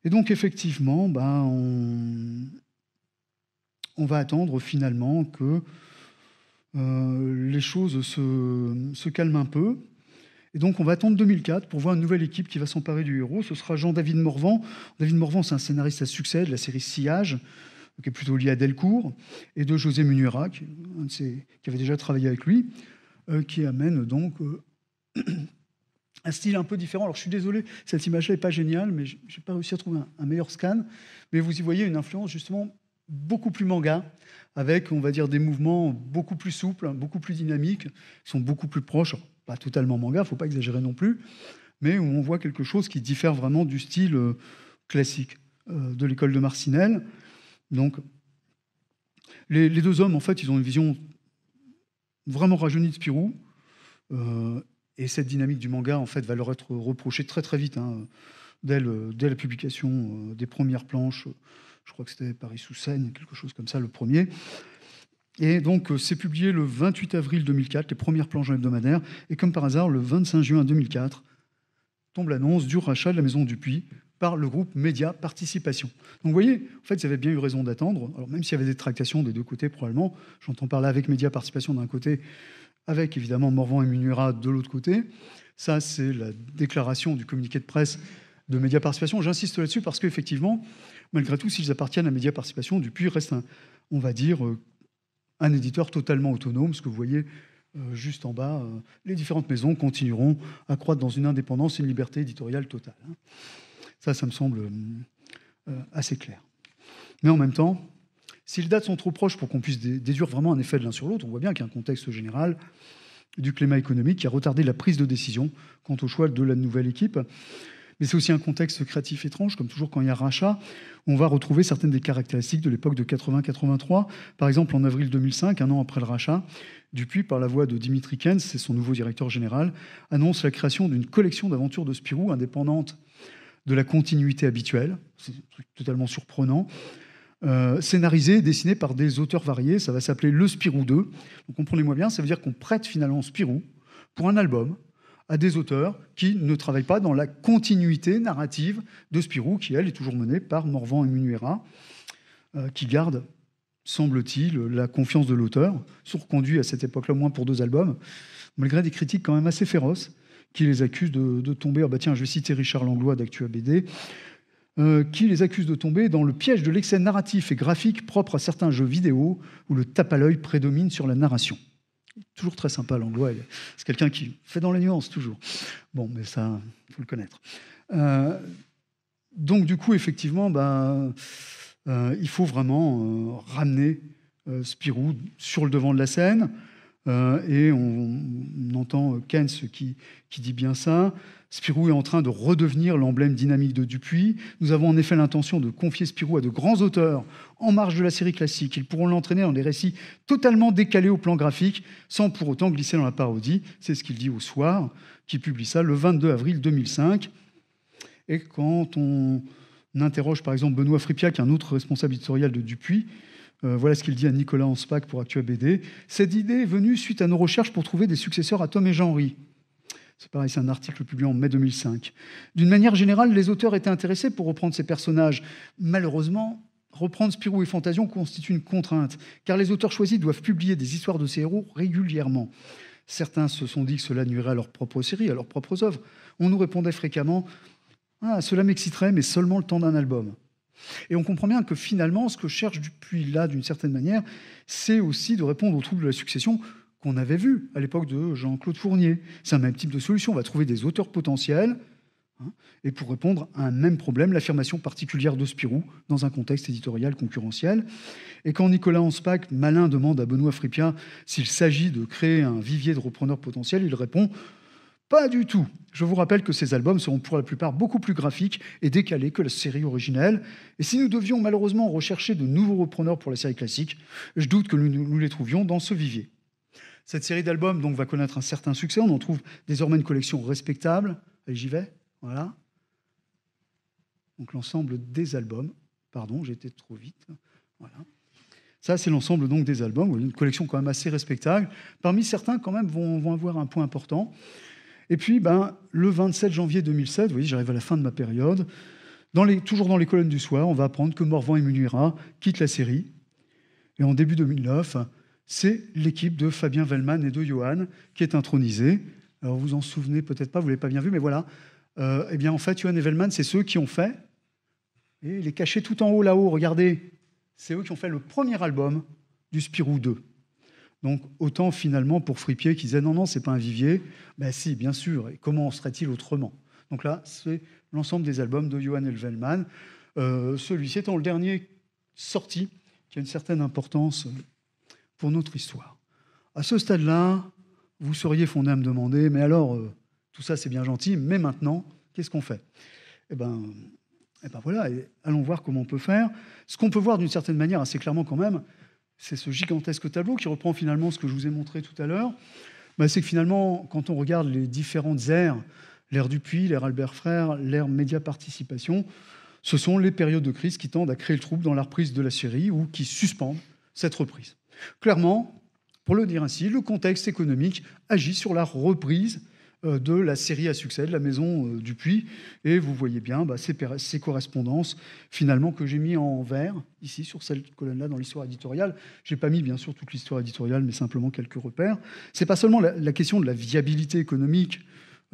Et donc, effectivement, bah, on, va attendre finalement que euh, les choses se, se, calment un peu. Et donc, on va attendre 2004 pour voir une nouvelle équipe qui va s'emparer du héros. Ce sera Jean-David Morvan. David Morvan, c'est un scénariste à succès de la série Sillage qui est plutôt lié à Delcourt, et de José Munuera, qui, avait déjà travaillé avec lui, euh, qui amène donc euh, *clears throat* un style un peu différent. Alors je suis désolé, cette image-là n'est pas géniale, mais je n'ai pas réussi à trouver un, meilleur scan. Mais vous y voyez une influence justement beaucoup plus manga, avec, on va dire, des mouvements beaucoup plus souples, beaucoup plus dynamiques, sont beaucoup plus proches, pas totalement manga, il ne faut pas exagérer non plus, mais où on voit quelque chose qui diffère vraiment du style euh, classique de l'école de Marcinelle. Donc, les, deux hommes, en fait, ils ont une vision vraiment rajeunie de Spirou. Euh, et cette dynamique du manga, en fait, va leur être reprochée très très vite. Hein. dès, dès, la publication euh, des premières planches, je crois que c'était Paris sous Seine, quelque chose comme ça, le premier. Et donc, euh, c'est publié le 28 avril 2004, les premières planches hebdomadaires Et comme par hasard, le 25 juin 2004, tombe l'annonce du rachat de la maison Dupuis par le groupe Média Participation. Donc vous voyez, en fait, ils avaient bien eu raison d'attendre. même s'il y avait des tractations des deux côtés, probablement, j'entends parler avec Média Participation d'un côté, avec évidemment Morvan et Munira de l'autre côté. Ça, c'est la déclaration du communiqué de presse de Média Participation. J'insiste là-dessus parce qu'effectivement, malgré tout, s'ils appartiennent à Média Participation, Dupuis reste, un, on va dire, euh, un éditeur totalement autonome, ce que vous voyez euh, juste en bas. Euh, les différentes maisons continueront à croître dans une indépendance et une liberté éditoriale totale. Hein. Ça, ça me semble euh, euh, assez clair. Mais en même temps, si les dates sont trop proches pour qu'on puisse déduire vraiment un effet de l'un sur l'autre, on voit bien qu'il y a un contexte général du climat économique qui a retardé la prise de décision quant au choix de la nouvelle équipe. Mais c'est aussi un contexte créatif étrange, comme toujours quand il y a rachat, on va retrouver certaines des caractéristiques de l'époque de 80-83. Par exemple, en avril 2005, un an après le rachat, Dupuis, par la voix de Dimitri Kens, c'est son nouveau directeur général, annonce la création d'une collection d'aventures de Spirou indépendantes de la continuité habituelle. C'est truc totalement surprenant. Euh, scénarisé, dessiné par des auteurs variés. Ça va s'appeler Le Spirou 2. comprenez-moi bien, ça veut dire qu'on prête finalement Spirou pour un album à des auteurs qui ne travaillent pas dans la continuité narrative de Spirou, qui elle est toujours menée par Morvan et Munuera, euh, qui garde, semble-t-il, la confiance de l'auteur, surconduit à cette époque-là au moins pour deux albums, malgré des critiques quand même assez féroces qui les accuse de, tomber. Ah bah tiens, je vais citer Richard Langlois BD. Euh, qui les accuse de tomber dans le piège de l'excès narratif et graphique propre à certains jeux vidéo où le tape à l'œil prédomine sur la narration. Toujours très sympa, Langlois. C'est quelqu'un qui fait dans la nuance, toujours. Bon, mais ça, il faut le connaître. Euh, donc, du coup, effectivement, bah, euh, il faut vraiment ramener Spirou sur le devant de la scène. Euh, et on, entend euh, Keynes qui, qui dit bien ça. Spirou est en train de redevenir l'emblème dynamique de Dupuis. Nous avons en effet l'intention de confier Spirou à de grands auteurs en marge de la série classique. Ils pourront l'entraîner dans des récits totalement décalés au plan graphique, sans pour autant glisser dans la parodie. C'est ce qu'il dit au soir, qui publie ça le 22 avril 2005. Et quand on interroge par exemple Benoît est un autre responsable éditorial de Dupuis, euh, voilà ce qu'il dit à Nicolas Anspach pour Actua BD. Cette idée est venue suite à nos recherches pour trouver des successeurs à Tom et Jean-Henri. C'est pareil, c'est un article publié en mai 2005. D'une manière générale, les auteurs étaient intéressés pour reprendre ces personnages. Malheureusement, reprendre Spirou et Fantasion constitue une contrainte, car les auteurs choisis doivent publier des histoires de ces héros régulièrement. Certains se sont dit que cela nuirait à leurs propres séries, à leurs propres œuvres. On nous répondait fréquemment ah, Cela m'exciterait, mais seulement le temps d'un album. Et on comprend bien que finalement, ce que cherche depuis là, d'une certaine manière, c'est aussi de répondre aux troubles de la succession qu'on avait vus à l'époque de Jean-Claude Fournier. C'est un même type de solution. On va trouver des auteurs potentiels hein, et pour répondre à un même problème, l'affirmation particulière de Spirou dans un contexte éditorial concurrentiel. Et quand Nicolas Anspach, malin, demande à Benoît Fripia s'il s'agit de créer un vivier de repreneurs potentiels, il répond pas du tout. Je vous rappelle que ces albums seront pour la plupart beaucoup plus graphiques et décalés que la série originelle. Et si nous devions malheureusement rechercher de nouveaux repreneurs pour la série classique, je doute que nous, les trouvions dans ce vivier. Cette série d'albums donc va connaître un certain succès. On en trouve désormais une collection respectable. Allez, j'y vais. Voilà. Donc l'ensemble des albums. Pardon, j'étais trop vite. Voilà. Ça, c'est l'ensemble donc des albums, une collection quand même assez respectable. Parmi certains, quand même, vont avoir un point important. Et puis, ben, le 27 janvier 2007, vous voyez, j'arrive à la fin de ma période, toujours dans les colonnes du soir, on va apprendre que Morvan et Munira quittent la série. Et en début 2009, c'est l'équipe de Fabien Vellman et de Johan qui est intronisée. Alors vous en souvenez peut-être pas, vous ne l'avez pas bien vu, mais voilà. Euh, eh bien en fait, Johan et Vellman, c'est ceux qui ont fait, et les est tout en haut là-haut, regardez, c'est eux qui ont fait le premier album du Spirou 2. Donc autant finalement pour Fripier qui disait non, non, n'est pas un vivier. Ben si, bien sûr. Et comment serait-il autrement Donc là, c'est l'ensemble des albums de Johan Elvelman. Euh, celui-ci étant le dernier sorti, qui a une certaine importance pour notre histoire. À ce stade-là, vous seriez fondé à me demander, mais alors, euh, tout ça c'est bien gentil, mais maintenant, qu'est-ce qu'on fait Eh bien, eh ben voilà, allons voir comment on peut faire. Ce qu'on peut voir d'une certaine manière, assez clairement quand même, c'est ce gigantesque tableau qui reprend finalement ce que je vous ai montré tout à l'heure, bah, c'est que finalement, quand on regarde les différentes aires, l'ère Dupuis, l'ère Albert Frère, l'ère média participation, ce sont les périodes de crise qui tendent à créer le trouble dans la reprise de la série ou qui suspendent cette reprise. Clairement, pour le dire ainsi, le contexte économique agit sur la reprise euh, de la série à succès de la maison euh, Dupuis. Et vous voyez bien bah, ces, correspondances, finalement, que j'ai mis en vert, ici, sur cette colonne-là, dans l'histoire éditoriale. Je n'ai pas mis, bien sûr, toute l'histoire éditoriale, mais simplement quelques repères. Ce n'est pas seulement la, question de la viabilité économique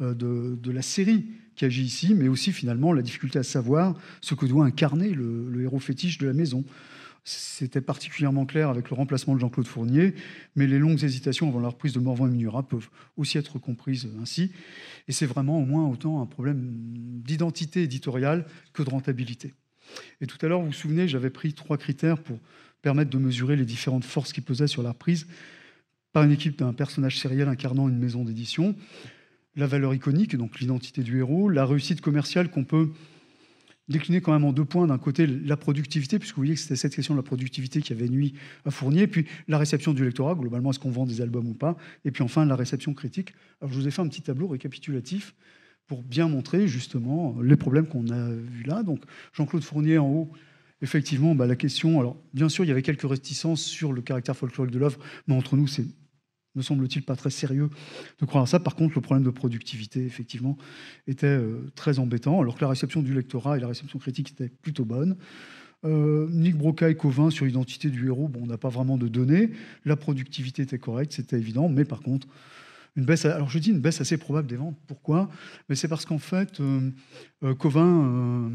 euh, de, la série qui agit ici, mais aussi, finalement, la difficulté à savoir ce que doit incarner le héros fétiche de la maison. C'était particulièrement clair avec le remplacement de Jean-Claude Fournier, mais les longues hésitations avant la reprise de Morvan et Minura peuvent aussi être comprises ainsi. Et c'est vraiment au moins autant un problème d'identité éditoriale que de rentabilité. Et tout à l'heure, vous vous souvenez, j'avais pris trois critères pour permettre de mesurer les différentes forces qui pesaient sur la reprise par une équipe d'un personnage sériel incarnant une maison d'édition, la valeur iconique, donc l'identité du héros, la réussite commerciale qu'on peut décliner quand même en deux points. D'un côté, la productivité, puisque vous voyez que c'était cette question de la productivité qui avait nuit à Fournier, puis la réception du lectorat, globalement, est-ce qu'on vend des albums ou pas, et puis enfin la réception critique. Alors je vous ai fait un petit tableau récapitulatif pour bien montrer justement les problèmes qu'on a vus là. Donc Jean-Claude Fournier en haut, effectivement, bah, la question, alors bien sûr, il y avait quelques réticences sur le caractère folklorique de l'œuvre, mais entre nous, c'est ne semble-t-il, pas très sérieux de croire à ça. Par contre, le problème de productivité, effectivement, était euh, très embêtant, alors que la réception du lectorat et la réception critique étaient plutôt bonnes. Euh, Nick Broca et Covin sur l'identité du héros, bon, on n'a pas vraiment de données. La productivité était correcte, c'était évident, mais par contre, une baisse. Alors je dis une baisse assez probable des ventes. Pourquoi Mais c'est parce qu'en fait, euh, Covin,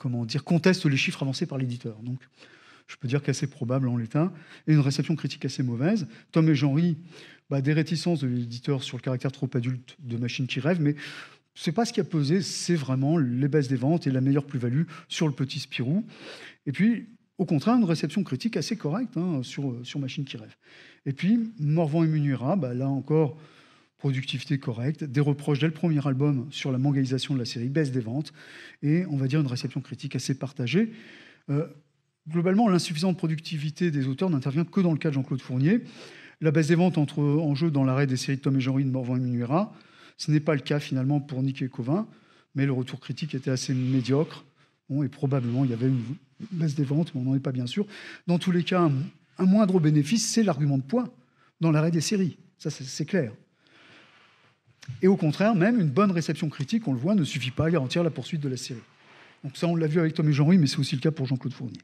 comment dire, conteste les chiffres avancés par l'éditeur. Donc, je peux dire qu'assez probable en l'état, et une réception critique assez mauvaise. Tom et Jean-Ry, bah, des réticences de l'éditeur sur le caractère trop adulte de Machine qui rêve, mais c'est pas ce qui a pesé, c'est vraiment les baisses des ventes et la meilleure plus-value sur le petit Spirou. Et puis, au contraire, une réception critique assez correcte hein, sur, euh, sur Machine qui rêve. Et puis, Morvan et Munira, bah, là encore, productivité correcte, des reproches dès le premier album sur la mangalisation de la série, baisse des ventes, et on va dire une réception critique assez partagée. Euh, Globalement, l'insuffisante productivité des auteurs n'intervient que dans le cas de Jean-Claude Fournier. La baisse des ventes entre en jeu dans l'arrêt des séries de Tom et Jean-Louis de Morvan et Minuera. Ce n'est pas le cas finalement pour Nick et Covin, mais le retour critique était assez médiocre. et probablement il y avait une baisse des ventes, mais on n'en est pas bien sûr. Dans tous les cas, un, un moindre bénéfice, c'est l'argument de poids dans l'arrêt des séries. Ça, c'est clair. Et au contraire, même une bonne réception critique, on le voit, ne suffit pas à garantir la poursuite de la série. Donc ça, on l'a vu avec Tom et jean mais c'est aussi le cas pour Jean-Claude Fournier.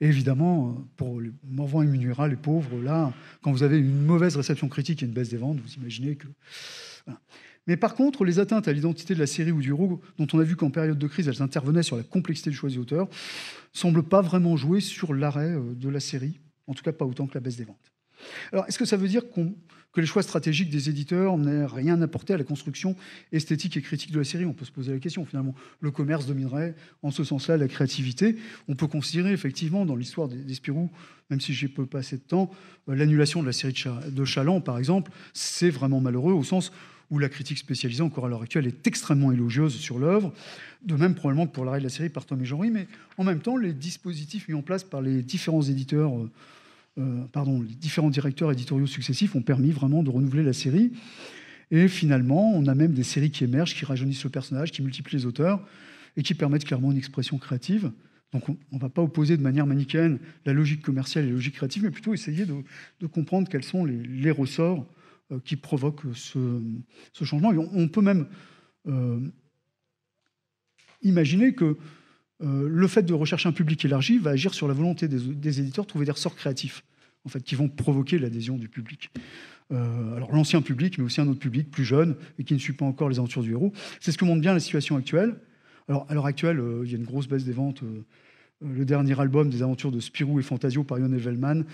Et évidemment, euh, pour les Morvan et les pauvres, là, quand vous avez une mauvaise réception critique et une baisse des ventes, vous imaginez que... Mais par contre, les atteintes à l'identité de la série ou du rogue, dont on a vu qu'en période de crise, elles intervenaient sur la complexité du choix des auteurs, semblent pas vraiment jouer sur l'arrêt euh, de la série, en tout cas pas autant que la baisse des ventes. Alors, est-ce que ça veut dire qu'on que les choix stratégiques des éditeurs n'aient rien apporté à la construction esthétique et critique de la série. On peut se poser la question finalement. Le commerce dominerait en ce sens-là la créativité. On peut considérer effectivement dans l'histoire des, Spirou, même si j'ai peu pas assez de temps, euh, l'annulation de la série de, Chaland par exemple, c'est vraiment malheureux au sens où la critique spécialisée, encore à l'heure actuelle, est extrêmement élogieuse sur l'œuvre. De même, probablement, que pour l'arrêt de la série par Tom et jean Mais en même temps, les dispositifs mis en place par les différents éditeurs euh, euh, pardon, les différents directeurs éditoriaux successifs ont permis vraiment de renouveler la série. Et finalement, on a même des séries qui émergent, qui rajeunissent le personnage, qui multiplient les auteurs et qui permettent clairement une expression créative. Donc on ne va pas opposer de manière manichéenne la logique commerciale et la logique créative, mais plutôt essayer de, comprendre quels sont les, ressorts euh, qui provoquent ce, changement. on, peut même euh, imaginer que euh, le fait de rechercher un public élargi va agir sur la volonté des, éditeurs de trouver des ressorts créatifs, en fait, qui vont provoquer l'adhésion du public. Euh, alors l'ancien public, mais aussi un autre public plus jeune et qui ne suit pas encore les aventures du héros. C'est ce que montre bien la situation actuelle. Alors à l'heure actuelle, euh, il y a une grosse baisse des ventes. le dernier album des aventures de Spirou et Fantasio par Ion Evelman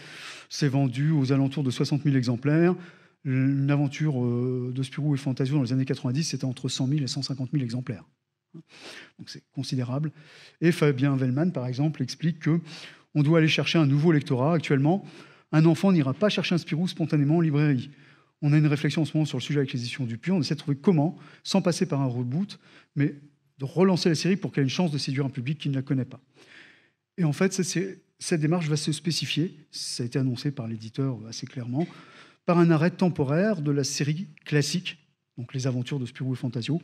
s'est vendu aux alentours de 60 000 exemplaires. Une aventure de Spirou et Fantasio dans les années 90, c'était entre 100 000 et 150 000 exemplaires. Donc c'est considérable. Et Fabien Wellman, par exemple, explique que on doit aller chercher un nouveau lectorat. Actuellement, un enfant n'ira pas chercher un Spirou spontanément en librairie. On a une réflexion en ce moment sur le sujet avec l'édition du Dupuis. On essaie de trouver comment, sans passer par un reboot, mais de relancer la série pour qu'elle ait une chance de séduire un public qui ne la connaît pas. Et en fait, cette démarche va se spécifier, ça a été annoncé par l'éditeur euh, assez clairement, par un arrêt temporaire de la série classique donc les aventures de Spirou et Fantasio,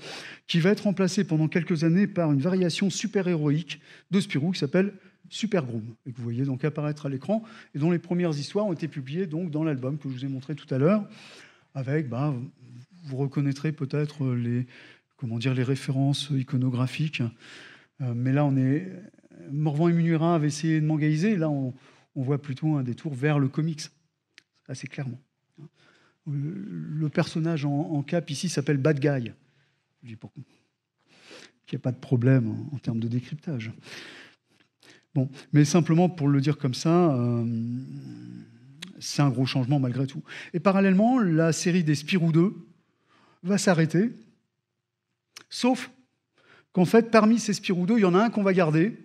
qui va être remplacé pendant quelques années par une variation super-héroïque de Spirou qui s'appelle Super Groom, et que vous voyez donc apparaître à l'écran, et dont les premières histoires ont été publiées donc dans l'album que je vous ai montré tout à l'heure, avec, bah, vous reconnaîtrez peut-être les, comment dire, les références iconographiques, euh, mais là on est... Morvan et Munira avaient essayé de mangaiser, là on voit plutôt un détour vers le comics, assez clairement. Euh, le personnage en, cap ici s'appelle Bad Guy. Je dis n'y a pas de problème en, termes de décryptage. Bon, mais simplement pour le dire comme ça, euh, c'est un gros changement malgré tout. Et parallèlement, la série des Spirou 2 va s'arrêter, sauf qu'en fait, parmi ces Spirou 2, il y en a un qu'on va garder,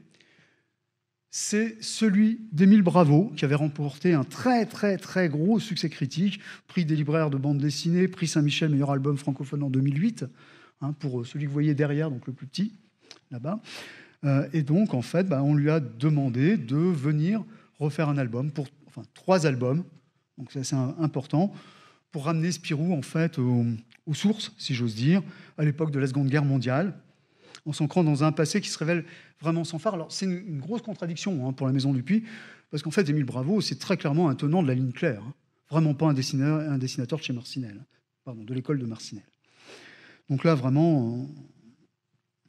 c'est celui d'Émile Bravo, qui avait remporté un très très très gros succès critique, prix des libraires de bande dessinée, prix Saint-Michel meilleur album francophone en 2008, hein, pour euh, celui que vous voyez derrière, donc le plus petit, là-bas. Euh, et donc, en fait, bah, on lui a demandé de venir refaire un album, pour, enfin trois albums, donc c'est assez important, pour ramener Spirou, en fait, aux sources, si j'ose dire, à l'époque de la Seconde Guerre mondiale, en s'ancrant dans un passé qui se révèle vraiment sans phare. Alors c'est une, grosse contradiction hein, pour la Maison du Puy, parce qu'en fait, Émile Bravo, c'est très clairement un tenant de la ligne claire, hein. vraiment pas un dessinateur, un dessinateur de chez Marcinelle, pardon, de l'école de Marcinelle. Donc là, vraiment...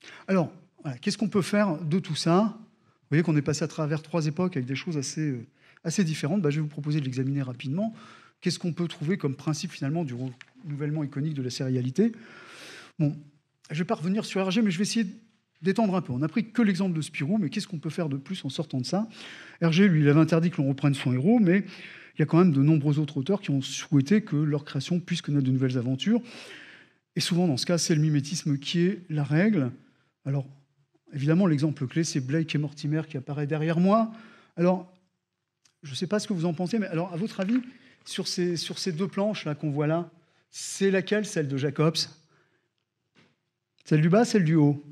Euh, alors, qu'est-ce qu'on peut faire de tout ça Vous voyez qu'on est passé à travers trois époques avec des choses assez, euh, assez différentes. Bah, je vais vous proposer de l'examiner rapidement. Qu'est-ce qu'on peut trouver comme principe finalement du renouvellement iconique de la sérialité Bon, je ne vais pas revenir sur Hergé, mais je vais essayer d'étendre un peu. On n'a pris que l'exemple de Spirou, mais qu'est-ce qu'on peut faire de plus en sortant de ça Hergé, lui, il avait interdit que l'on reprenne son héros, mais il y a quand même de nombreux autres auteurs qui ont souhaité que leur création puisse connaître de nouvelles aventures. Et souvent, dans ce cas, c'est le mimétisme qui est la règle. Alors, évidemment, l'exemple clé, c'est Blake et Mortimer qui apparaît derrière moi. Alors, je ne sais pas ce que vous en pensez, mais alors, à votre avis, sur ces, sur ces deux planches là qu'on voit là, c'est laquelle, celle de Jacobs celle du bas, celle du haut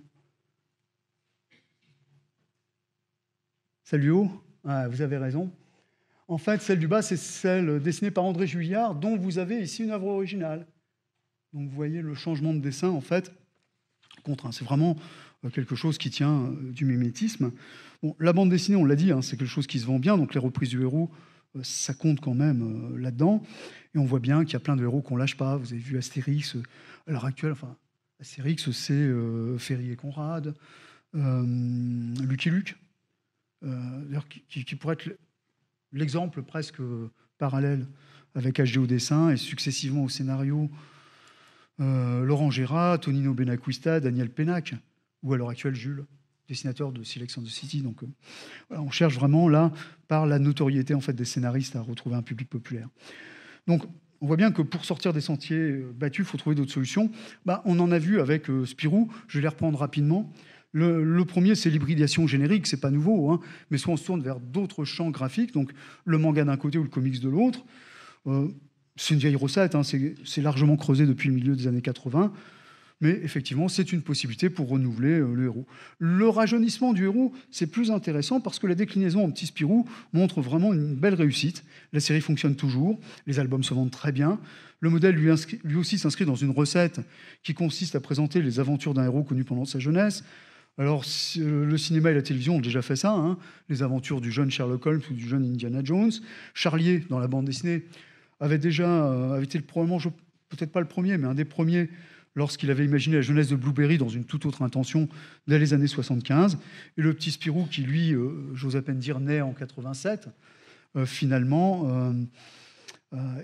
Celle du haut ah, Vous avez raison. En fait, celle du bas, c'est celle dessinée par André Juillard, dont vous avez ici une œuvre originale. Donc vous voyez le changement de dessin, en fait, contre. C'est vraiment euh, quelque chose qui tient euh, du mimétisme. la bande dessinée, on l'a dit, hein, c'est quelque chose qui se vend bien, donc les reprises du héros, euh, ça compte quand même là-dedans. Et on voit bien qu'il y a plein de héros qu'on lâche pas. Vous avez vu Astérix, à l'heure actuelle, enfin, Astérix, c'est euh, Ferry et Conrad, euh, Lucky Luke, euh, qui, pourrait être l'exemple presque parallèle avec HD au dessin et successivement au scénario. Laurent Gérard, Tonino Benacquista, Daniel Pénac, ou à l'heure actuelle Jules, dessinateur de Silex and the City. Donc, on cherche vraiment là, par la notoriété en fait des scénaristes, à retrouver un public populaire. Donc, on voit bien que pour sortir des sentiers euh, battus, il faut trouver d'autres solutions. Bah, on en a vu avec euh, Spirou, je vais les reprendre rapidement. Le, premier, c'est l'hybridation générique, c'est pas nouveau, hein, mais soit on se tourne vers d'autres champs graphiques, donc le manga d'un côté ou le comics de l'autre. Euh, c'est une vieille recette, hein, c'est largement creusé depuis le milieu des années 80. Mais effectivement, c'est une possibilité pour renouveler euh, le héros. Le rajeunissement du héros, c'est plus intéressant parce que la déclinaison en petit Spirou montre vraiment une belle réussite. La série fonctionne toujours, les albums se vendent très bien. Le modèle lui, aussi s'inscrit dans une recette qui consiste à présenter les aventures d'un héros connu pendant sa jeunesse. Alors, euh, le cinéma et la télévision ont déjà fait ça, hein. les aventures du jeune Sherlock Holmes ou du jeune Indiana Jones. Charlier, dans la bande dessinée, avait déjà, euh, avait été probablement, peut-être pas le premier, mais un des premiers lorsqu'il avait imaginé la jeunesse de Blueberry dans une toute autre intention dès les années 75. Et le petit Spirou, qui lui, euh, j'ose à peine dire, naît en 87, euh, finalement, euh,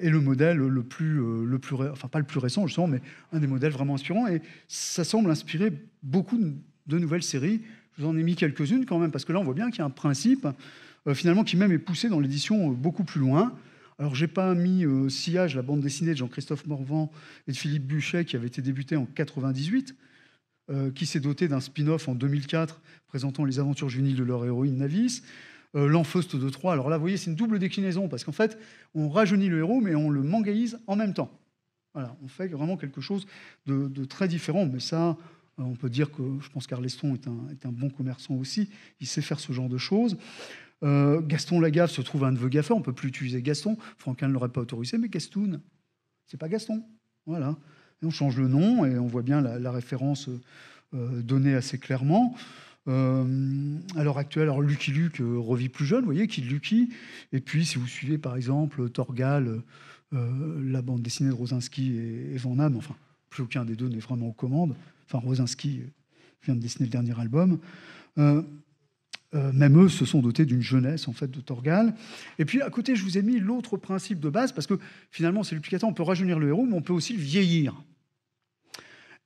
est le modèle le plus, le plus, enfin pas le plus récent sens, mais un des modèles vraiment inspirants. Et ça semble inspirer beaucoup de nouvelles séries. Je vous en ai mis quelques-unes quand même, parce que là, on voit bien qu'il y a un principe, finalement, qui même est poussé dans l'édition beaucoup plus loin. Alors, j'ai pas mis euh, Sillage, la bande dessinée de Jean-Christophe Morvan et de Philippe Buchet, qui avait été débutée en 98, euh, qui s'est dotée d'un spin-off en 2004 présentant les aventures juniles de leur héroïne Navis. Euh, L'Enfeuste de Troyes. Alors là, vous voyez, c'est une double déclinaison, parce qu'en fait, on rajeunit le héros, mais on le mangaïse en même temps. Voilà, on fait vraiment quelque chose de, très différent, mais ça, on peut dire que je pense qu'Arleston est est un bon commerçant aussi, il sait faire ce genre de choses. Euh, Gaston Lagaffe se trouve un neveu gaffeur, on ne peut plus utiliser Gaston. Franquin ne l'aurait pas autorisé, mais Gaston c'est pas Gaston. Voilà. on change le nom et on voit bien la, référence euh, donnée assez clairement. Euh, à l'heure actuelle, Lucky Luke revit plus jeune, vous voyez, Kid Lucky. Et puis, si vous suivez par exemple Torgal, la bande dessinée de Rosinski et, Van Damme, enfin, plus aucun des deux n'est vraiment aux commandes. Enfin, Rosinski vient de dessiner le dernier album. Euh, même eux se sont dotés d'une jeunesse en fait de Torgal. Et puis à côté, je vous ai mis l'autre principe de base parce que finalement, c'est l'uplicateur, on peut rajeunir le héros, mais on peut aussi le vieillir.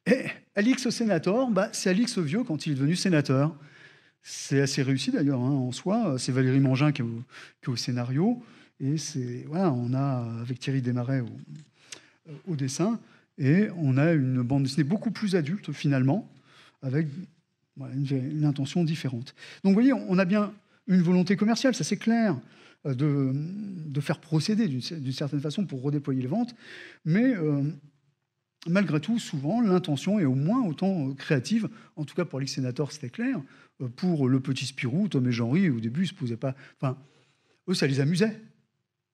Et Alix Sénator, bah, c'est Alix Vieux quand il est devenu sénateur. C'est assez réussi d'ailleurs hein, en soi. C'est Valérie Mangin qui est au, scénario. Et c'est voilà, on a avec Thierry Desmarais au, au dessin, et on a une bande dessinée beaucoup plus adulte finalement, avec une intention différente. Donc vous voyez, on a bien une volonté commerciale, ça c'est clair, euh, de, faire procéder d'une certaine façon pour redéployer les ventes, mais euh, malgré tout, souvent, l'intention est au moins autant euh, créative, en tout cas pour Alex Senator, c'était clair, pour le petit Spirou, Tom et Jean-Ry, au début, ils se posaient pas... Enfin, eux, ça les amusait.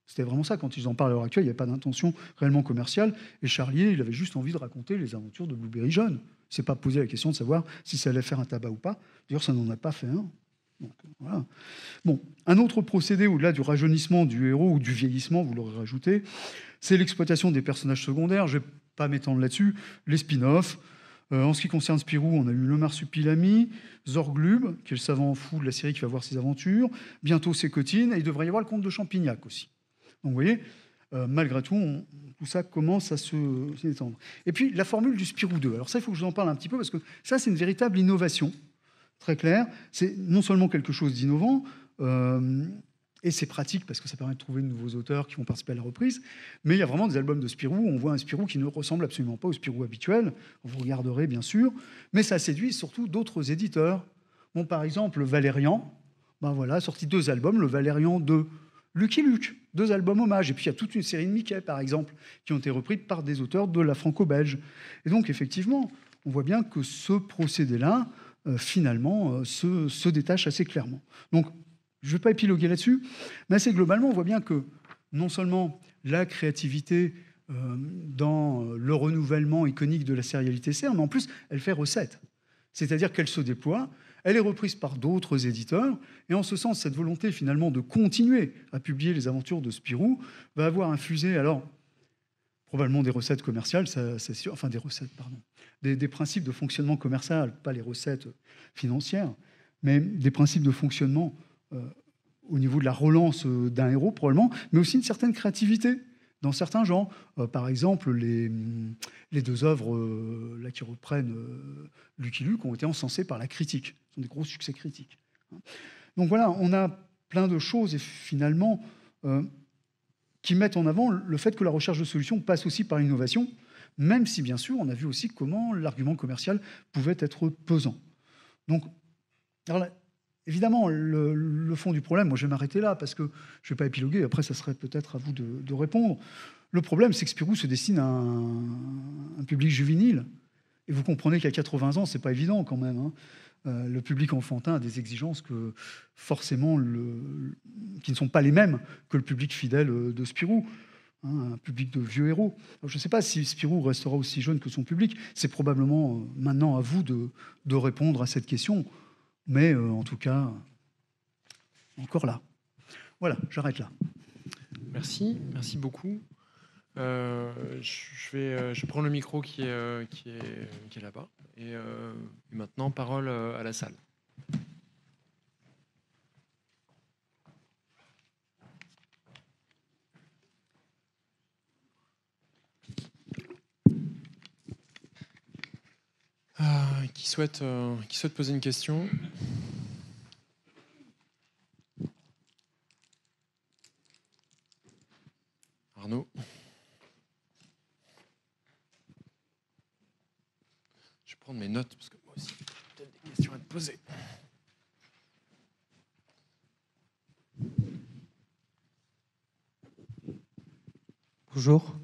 C'était vraiment ça, quand ils en parlent à l'heure actuelle, il n'y a pas d'intention réellement commerciale, et Charlier, il avait juste envie de raconter les aventures de Blueberry Jaune ne s'est pas posé la question de savoir si ça allait faire un tabac ou pas. D'ailleurs, ça n'en a pas fait un. Euh, bon, un autre procédé au-delà du rajeunissement du héros ou du vieillissement, vous l'aurez rajouté, c'est l'exploitation des personnages secondaires. Je ne vais pas m'étendre là-dessus. Les spin-offs. Euh, en ce qui concerne Spirou, on a eu le marsupilami, Zorglub, qui est le savant fou de la série qui va voir ses aventures, bientôt ses cotines, et il devrait y avoir le comte de Champignac aussi. Donc vous voyez, euh, malgré tout, tout ça commence à se s'étendre. Et puis la formule du Spirou 2. Alors ça, il faut que je vous en parle un petit peu parce que ça, c'est une véritable innovation, très clair, C'est non seulement quelque chose d'innovant, euh, et c'est pratique parce que ça permet de trouver de nouveaux auteurs qui vont participer à la reprise. Mais il y a vraiment des albums de Spirou on voit un Spirou qui ne ressemble absolument pas au Spirou habituel. Vous regarderez bien sûr. Mais ça séduit surtout d'autres éditeurs. Bon, par exemple, Valérian, ben voilà, sorti deux albums, le Valérian 2 Lucky Luke, deux albums hommages. Et puis il y a toute une série de Mickey, par exemple, qui ont été repris par des auteurs de la franco-belge. Et donc, effectivement, on voit bien que ce procédé-là, euh, finalement, euh, se, détache assez clairement. Donc, je ne vais pas épiloguer là-dessus, mais assez globalement, on voit bien que non seulement la créativité euh, dans le renouvellement iconique de la sérialité sert, mais en plus, elle fait recette. C'est-à-dire qu'elle se déploie, elle est reprise par d'autres éditeurs, et en ce sens, cette volonté finalement de continuer à publier les aventures de Spirou va avoir infusé alors probablement des recettes commerciales, ça, enfin des recettes, pardon, des, principes de fonctionnement commercial, pas les recettes financières, mais des principes de fonctionnement euh, au niveau de la relance euh, d'un héros probablement, mais aussi une certaine créativité dans certains genres. Euh, par exemple, les, hum, deux œuvres euh, qui reprennent euh, Lucky Luke ont été encensées par la critique. Ce sont des gros succès critiques. Hein. Donc voilà, on a plein de choses et finalement qui mettent en avant le fait que la recherche de solutions passe aussi par l'innovation, même si bien sûr on a vu aussi comment l'argument commercial pouvait être pesant. Donc alors Évidemment, le, fond du problème, moi je vais m'arrêter là parce que je ne vais pas épiloguer, après ça serait peut-être à vous de, répondre. Le problème, c'est que Spirou se destine à un, public juvénile. Et vous comprenez qu'à 80 ans, n'est pas évident quand même. Hein. Euh, le public enfantin a des exigences que forcément qui ne sont pas les mêmes que le public fidèle euh, de Spirou. Hein, un public de vieux héros. je ne sais pas si Spirou restera aussi jeune que son public. C'est probablement euh, maintenant à vous de répondre à cette question. Mais euh, en tout cas, encore là. Voilà, j'arrête là. Merci, merci beaucoup. Euh, je, vais, euh, prends le micro qui est, là-bas. Et maintenant, parole à la salle. Ah, qui, souhaite, euh, qui souhaite poser une question Arnaud Je vais prendre mes notes parce que moi aussi, j'ai des questions à te poser. Bonjour.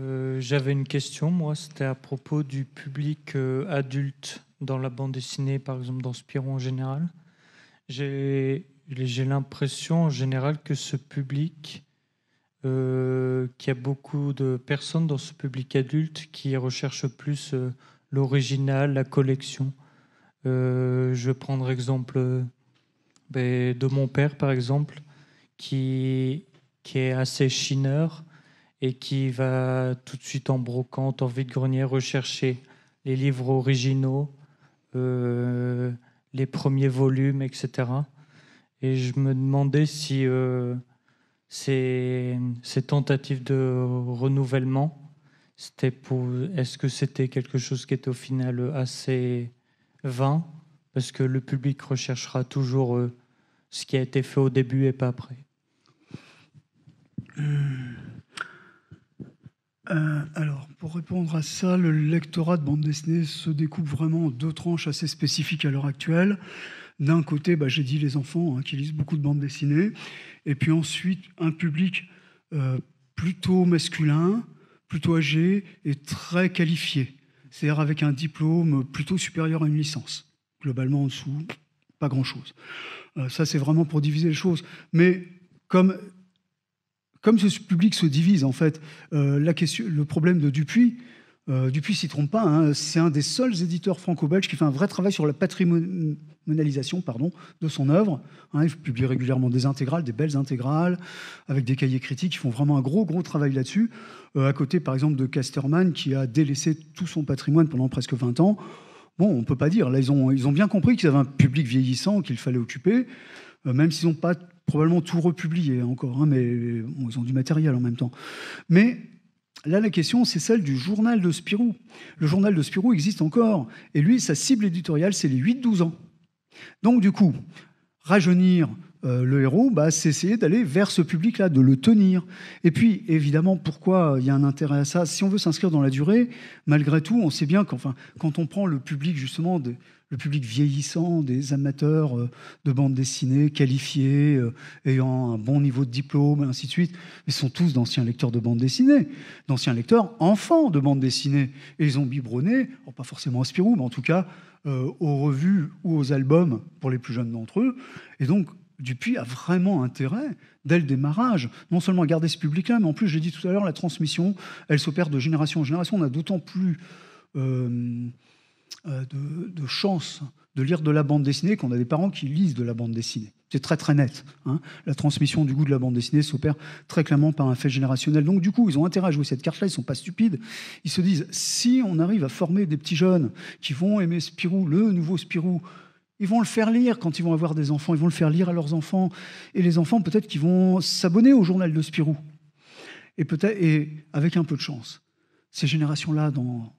Euh, j'avais une question, moi, c'était à propos du public euh, adulte dans la bande dessinée, par exemple dans Spiron en général. J'ai l'impression en général que ce public, euh, qu'il y a beaucoup de personnes dans ce public adulte qui recherchent plus l'original, la collection. je vais prendre exemple ben, de mon père, par exemple, qui, qui est assez chineur et qui va tout de suite en brocante, en vide-grenier, rechercher les livres originaux, euh, les premiers volumes, etc. Et je me demandais si euh, ces, tentatives de renouvellement, est-ce que c'était quelque chose qui était au final assez vain Parce que le public recherchera toujours euh, ce qui a été fait au début et pas après. Euh, alors, pour répondre à ça, le lectorat de bande dessinée se découpe vraiment en deux tranches assez spécifiques à l'heure actuelle. D'un côté, bah, j'ai dit les enfants hein, qui lisent beaucoup de bande dessinée. et puis ensuite un public euh, plutôt masculin, plutôt âgé et très qualifié, c'est-à-dire avec un diplôme plutôt supérieur à une licence. Globalement en dessous, pas grand-chose. Euh, ça, c'est vraiment pour diviser les choses. Mais comme comme ce public se divise, en fait, euh, le problème de Dupuis, Dupuis euh, Dupuis s'y trompe pas, hein, c'est un des seuls éditeurs franco-belges qui fait un vrai travail sur la patrimonialisation pardon, de son œuvre. Hein. il publie régulièrement des intégrales, des belles intégrales, avec des cahiers critiques qui font vraiment un gros, gros travail là-dessus. Euh, à côté, par exemple, de Casterman, qui a délaissé tout son patrimoine pendant presque 20 ans. Bon, on ne peut pas dire. Là, ils ont, bien compris qu'ils avaient un public vieillissant qu'il fallait occuper, même s'ils n'ont pas probablement tout republié encore, hein, mais ils ont du matériel en même temps. Mais là, la question, c'est celle du journal de Spirou. Le journal de Spirou existe encore, et lui, sa cible éditoriale, c'est les 8-12 ans. Donc, du coup, rajeunir euh, le héros, bah, c'est essayer d'aller vers ce public-là, de le tenir. Et puis, évidemment, pourquoi il y a un intérêt à ça Si on veut s'inscrire dans la durée, malgré tout, on sait bien qu'enfin, quand on prend le public justement de, le public vieillissant des amateurs euh, de bande dessinée qualifiés, euh, ayant un bon niveau de diplôme, et ainsi de suite. Ils sont tous d'anciens lecteurs de bande dessinée, d'anciens lecteurs enfants de bande dessinée. Et ils ont biberonné, pas forcément à Spirou, mais en tout cas euh, aux revues ou aux albums pour les plus jeunes d'entre eux. Et donc, Dupuis a vraiment intérêt, dès le démarrage, non seulement à garder ce public-là, mais en plus, j'ai dit tout à l'heure, la transmission, elle s'opère de génération en génération. On a d'autant plus... Euh, de, chance de lire de la bande dessinée qu'on a des parents qui lisent de la bande dessinée. C'est très très net. Hein. La transmission du goût de la bande dessinée s'opère très clairement par un fait générationnel. Donc du coup, ils ont intérêt à jouer cette carte-là, ils ne sont pas stupides. Ils se disent, si on arrive à former des petits jeunes qui vont aimer Spirou, le nouveau Spirou, ils vont le faire lire quand ils vont avoir des enfants, ils vont le faire lire à leurs enfants. Et les enfants, peut-être qui vont s'abonner au journal de Spirou. Et, peut être et avec un peu de chance, ces générations-là, dans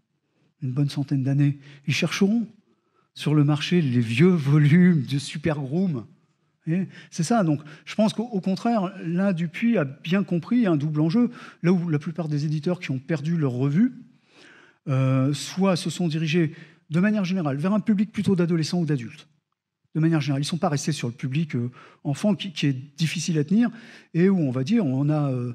une bonne centaine d'années, ils chercheront sur le marché les vieux *laughs* volumes de Super Groom. C'est ça. Donc, je pense qu'au contraire, du Dupuis a bien compris un double enjeu. Là où la plupart des éditeurs qui ont perdu leur revue, euh, soit se sont dirigés de manière générale vers un public plutôt d'adolescents ou d'adultes. De manière générale, ils ne sont pas restés sur le public euh, enfant qui, est difficile à tenir et où on va dire on a euh,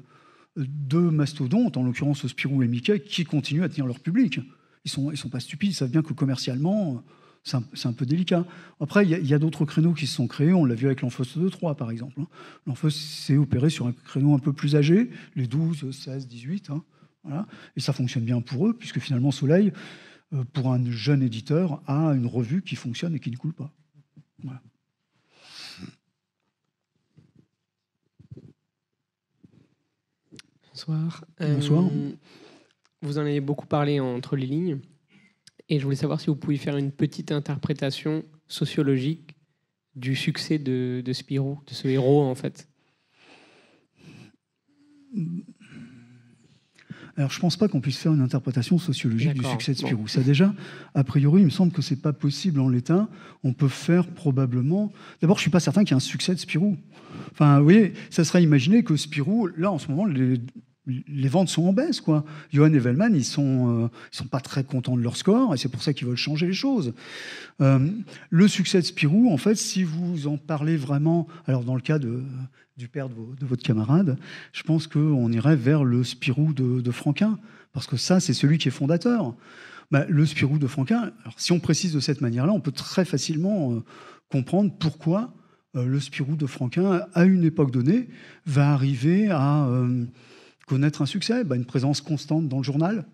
deux mastodontes, en l'occurrence Spirou et Mickey, qui continuent à tenir leur public ils sont, sont pas stupides, ils savent bien que commercialement, c'est un, peu délicat. Après, il y a, d'autres créneaux qui se sont créés. On l'a vu avec l'Enfos 2-3, par exemple. Hein. L'Enfos s'est opéré sur un créneau un peu plus âgé, les 12, 16, 18. voilà. Et ça fonctionne bien pour eux, puisque finalement, Soleil, euh, pour un jeune éditeur, a une revue qui fonctionne et qui ne coule pas. Bonsoir. Bonsoir. Euh, vous en avez beaucoup parlé entre les lignes. Et je voulais savoir si vous pouviez faire une petite interprétation sociologique du succès de, Spirou, de ce héros en fait. Alors, je ne pense pas qu'on puisse faire une interprétation sociologique du succès de Spirou. Ça, déjà, a priori, il me semble que ce n'est pas possible en l'état. On peut faire probablement. D'abord, je ne suis pas certain qu'il y ait un succès de Spirou. Enfin, vous voyez, ça serait imaginer que Spirou, là, en ce moment, les les ventes sont en baisse. Quoi. Johan et Vellman, ils ne sont, euh, ils sont pas très contents de leur score, et c'est pour ça qu'ils veulent changer les choses. Euh, le succès de Spirou, en fait, si vous en parlez vraiment, alors dans le cas de, du père de, votre camarade, je pense qu'on irait vers le Spirou de, Franquin, parce que ça, c'est celui qui est fondateur. Bah, le Spirou de Franquin, si on précise de cette manière-là, on peut très facilement euh, comprendre pourquoi le Spirou de Franquin, à une époque donnée, va arriver à connaître un succès bah, Une présence constante dans le journal,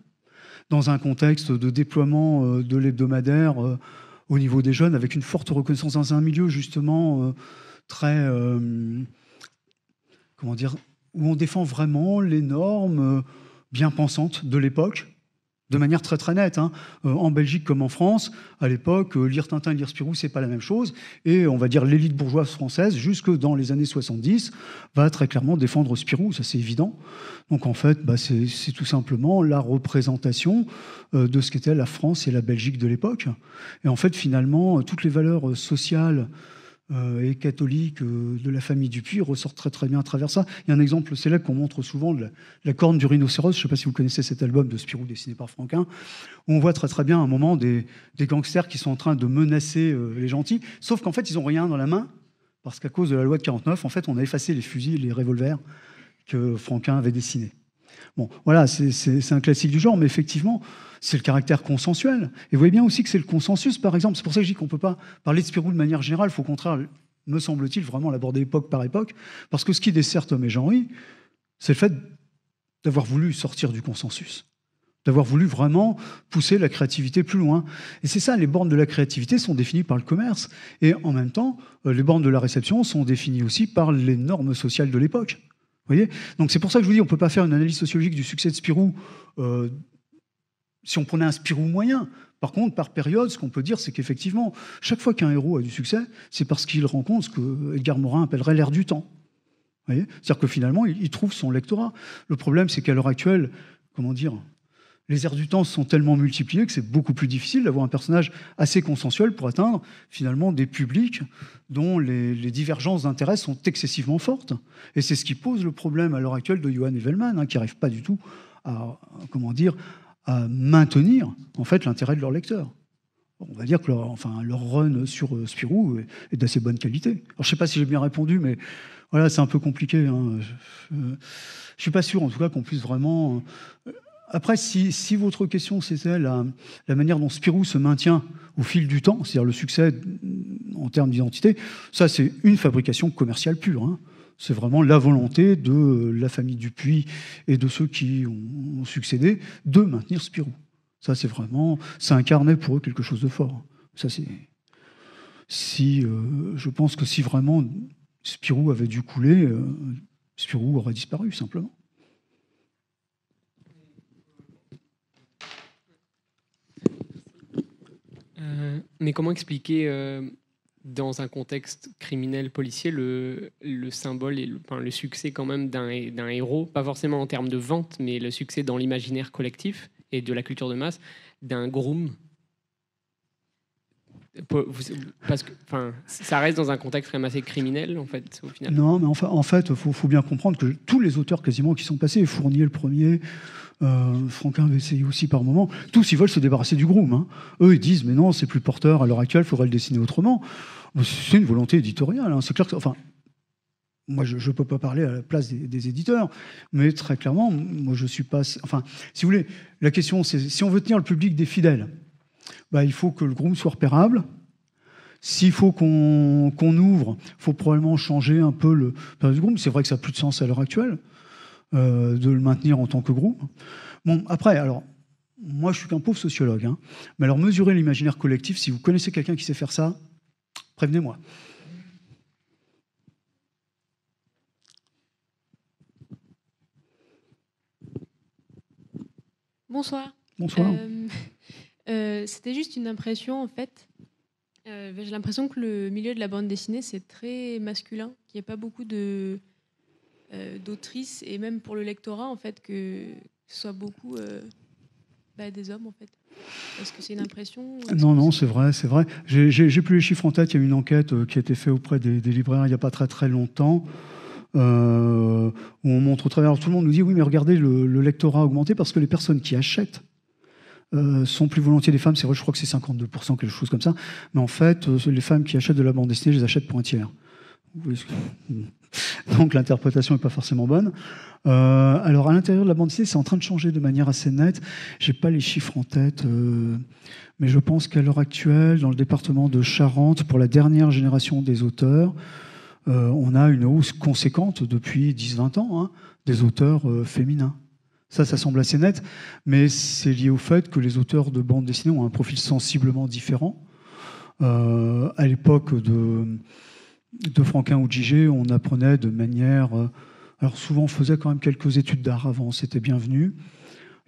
dans un contexte de déploiement euh, de l'hebdomadaire euh, au niveau des jeunes, avec une forte reconnaissance dans un milieu justement euh, très... comment dire où on défend vraiment les normes bien pensantes de l'époque, de manière très très nette. Hein. Euh, en Belgique comme en France, à l'époque, euh, lire Tintin et lire Spirou, c'est pas la même chose. Et on va dire l'élite bourgeoise française, jusque dans les années 70, va très clairement défendre Spirou, ça c'est évident. Donc en fait, bah, c'est tout simplement la représentation euh, de ce qu'était la France et la Belgique de l'époque. Et en fait, finalement, toutes les valeurs sociales euh, et catholique euh, de la famille Dupuis ressort très très bien à travers ça. Il y a un exemple c'est là qu'on montre souvent, la, la corne du rhinocéros, je ne sais pas si vous connaissez cet album de Spirou dessiné par Franquin, où on voit très très bien un moment des, gangsters qui sont en train de menacer euh, les gentils, sauf qu'en fait ils n'ont rien dans la main, parce qu'à cause de la loi de 49, en fait on a effacé les fusils, les revolvers que Franquin avait dessinés. Bon, voilà, c'est un classique du genre, mais effectivement, c'est le caractère consensuel. Et vous voyez bien aussi que c'est le consensus, par exemple. C'est pour ça que je dis qu'on ne peut pas parler de Spirou de manière générale. Il faut au contraire, me semble-t-il, vraiment l'aborder époque par époque. Parce que ce qui dessert Tom et jean c'est le fait d'avoir voulu sortir du consensus d'avoir voulu vraiment pousser la créativité plus loin. Et c'est ça, les bornes de la créativité sont définies par le commerce. Et en même temps, euh, les bornes de la réception sont définies aussi par les normes sociales de l'époque. Donc c'est pour ça que je vous dis, on ne peut pas faire une analyse sociologique du succès de Spirou euh, si on prenait un Spirou moyen. Par contre, par période, ce qu'on peut dire, c'est qu'effectivement, chaque fois qu'un héros a du succès, c'est parce qu'il rencontre ce qu'Edgar Morin appellerait l'ère du temps. C'est-à-dire que finalement, il trouve son lectorat. Le problème, c'est qu'à l'heure actuelle, comment dire, les airs du temps sont tellement multipliés que c'est beaucoup plus difficile d'avoir un personnage assez consensuel pour atteindre finalement des publics dont les, divergences d'intérêts sont excessivement fortes. Et c'est ce qui pose le problème à l'heure actuelle de Johan Evelman, hein, qui n'arrive pas du tout à, comment dire, à maintenir en fait l'intérêt de leur lecteur. On va dire que leur, enfin, leur run sur euh, Spirou est, d'assez bonne qualité. je ne sais pas si j'ai bien répondu, mais voilà, c'est un peu compliqué. Hein. Euh, je ne suis pas sûr, en tout cas, qu'on puisse vraiment euh, après, si, votre question c'était la, euh, la, manière dont Spirou se maintient au fil du temps, c'est-à-dire le succès mm, en termes d'identité, ça c'est une fabrication commerciale pure. Hein. C'est vraiment la volonté de euh, la famille Dupuis et de ceux qui ont, succédé de maintenir Spirou. Ça c'est vraiment, ça incarnait pour eux quelque chose de fort. Ça c'est, si, euh, je pense que si vraiment Spirou avait dû couler, Spirou aurait disparu simplement. Euh, mais comment expliquer euh, dans un contexte criminel policier le, le symbole et le, le succès quand même d'un héros, pas forcément en termes de vente, mais le succès dans l'imaginaire collectif et de la culture de masse d'un groom parce que, enfin, ça reste dans un contexte quand même assez criminel, en fait, au final. Non, mais en fait, faut, faut bien comprendre que tous les auteurs quasiment qui sont passés, Fournier le premier, euh, Franquin avait essayé aussi par moment. Tous, ils veulent se débarrasser du groom. Hein. Eux, ils disent, mais non, c'est plus porteur à l'heure actuelle, il faudrait le dessiner autrement. C'est une volonté éditoriale. Hein. C'est clair enfin, moi, je ne peux pas parler à la place des, éditeurs, mais très clairement, moi, je suis pas. Enfin, si vous voulez, la question, c'est si on veut tenir le public des fidèles, bah, il faut que le groom soit repérable. S'il faut qu'on ouvre, il faut probablement changer un peu le, le groom. C'est vrai que ça n'a plus de sens à l'heure actuelle. Euh, de le maintenir en tant que groupe. Bon, après, alors, moi je suis qu'un pauvre sociologue, hein. mais alors mesurer l'imaginaire collectif, si vous connaissez quelqu'un qui sait faire ça, prévenez-moi. Bonsoir. Bonsoir. Euh, *laughs* euh, c'était juste une impression, en fait. J'ai l'impression que le milieu de la bande dessinée, c'est très masculin, qu'il n'y a pas beaucoup de euh, d'autrices et même pour le lectorat, en fait, que ce soit beaucoup euh, bah, des hommes, en fait. Est-ce que c'est une impression Non, non, c'est vrai, c'est vrai. J'ai plus les chiffres en tête. Il y a une enquête euh, qui a été faite auprès des, libraires il n'y a pas très très longtemps. où on montre au travers. tout le monde nous dit oui, mais regardez, le, lectorat a augmenté parce que les personnes qui achètent sont plus volontiers des femmes. C'est vrai, je crois que c'est 52%, quelque chose comme ça. Mais en fait, les femmes qui achètent de la bande dessinée, je les achète pour un tiers. *laughs* Donc l'interprétation n'est pas forcément bonne. Euh, alors à l'intérieur de la bande dessinée, c'est en train de changer de manière assez nette. J'ai pas les chiffres en tête, euh, mais je pense qu'à l'heure actuelle, dans le département de Charente, pour la dernière génération des auteurs, euh, on a une hausse conséquente depuis 10-20 ans hein, des auteurs féminins. Ça, ça semble assez net, mais c'est lié au fait que les auteurs de bande dessinée ont un profil sensiblement différent. à l'époque de de Franquin ou Gigé, on apprenait de manière... Euh, alors souvent, on faisait quand même quelques études d'art avant, c'était bienvenu.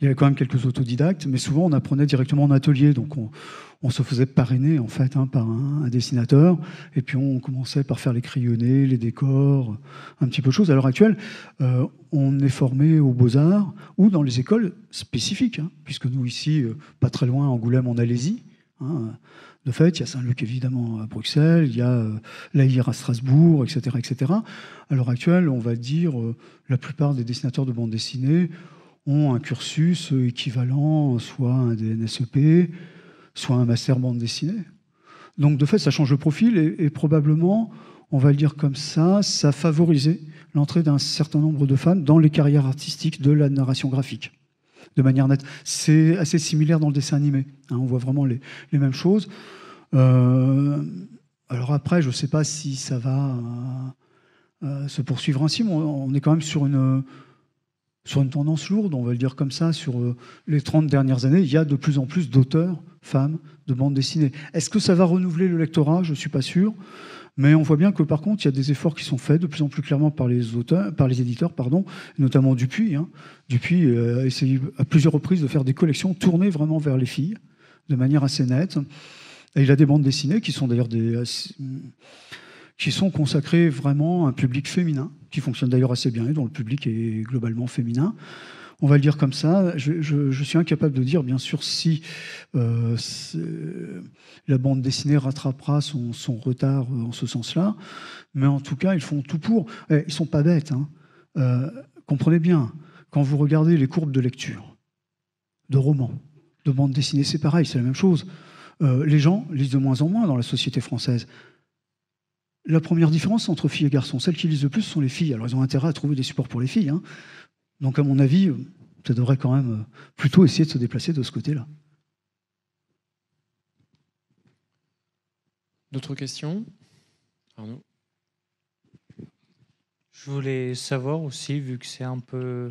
Il y avait quand même quelques autodidactes, mais souvent on apprenait directement en atelier. Donc on, se faisait parrainer en fait hein, par un, dessinateur, et puis on commençait par faire les crayonnés, les décors, un petit peu de choses. À l'heure actuelle, euh, on est formé aux beaux-arts ou dans les écoles spécifiques, hein, puisque nous ici, euh, pas très loin, Angoulême, en Alésie, hein, de fait, il y a Saint-Luc évidemment à Bruxelles, il y a euh, l'Aïr à Strasbourg, etc., etc. À l'heure actuelle, on va dire euh, la plupart des dessinateurs de bande dessinée ont un cursus euh, équivalent, soit un DNSEP, soit un master bande dessinée. Donc de fait, ça change le profil et, probablement, on va le dire comme ça, ça favorisé l'entrée d'un certain nombre de femmes dans les carrières artistiques de la narration graphique de manière nette. C'est assez similaire dans le dessin animé. Hein, on voit vraiment les, mêmes choses. Euh, alors après, je ne sais pas si ça va euh, euh, se poursuivre ainsi, mais on, est quand même sur une, sur une tendance lourde, on va le dire comme ça. Sur les 30 dernières années, il y a de plus en plus d'auteurs, femmes, de bandes dessinées. Est-ce que ça va renouveler le lectorat Je ne suis pas sûr. Mais on voit bien que par contre, il y a des efforts qui sont faits de plus en plus clairement par les auteurs, par les éditeurs, pardon, notamment Dupuis. Hein. Dupuis euh, a essayé à plusieurs reprises de faire des collections tournées vraiment vers les filles, de manière assez nette. Et il a des bandes dessinées qui sont d'ailleurs des qui sont consacrées vraiment à un public féminin, qui fonctionne d'ailleurs assez bien et dont le public est globalement féminin on va le dire comme ça. Je, suis incapable de dire, bien sûr, si euh, la bande dessinée rattrapera son, retard euh, en ce sens-là, mais en tout cas, ils font tout pour. Ils eh, ils sont pas bêtes. Hein. Euh, comprenez bien, quand vous regardez les courbes de lecture, de romans, de bande dessinée, c'est pareil, c'est la même chose. les gens lisent de moins en moins dans la société française. La première différence entre filles et garçons, celles qui lisent le plus sont les filles. Alors, ils ont intérêt à trouver des supports pour les filles, hein. Donc à mon avis, ça devrait quand même euh, plutôt essayer de se déplacer de ce côté-là. D'autres questions Arnaud Je voulais savoir aussi, vu que c'est un peu, euh,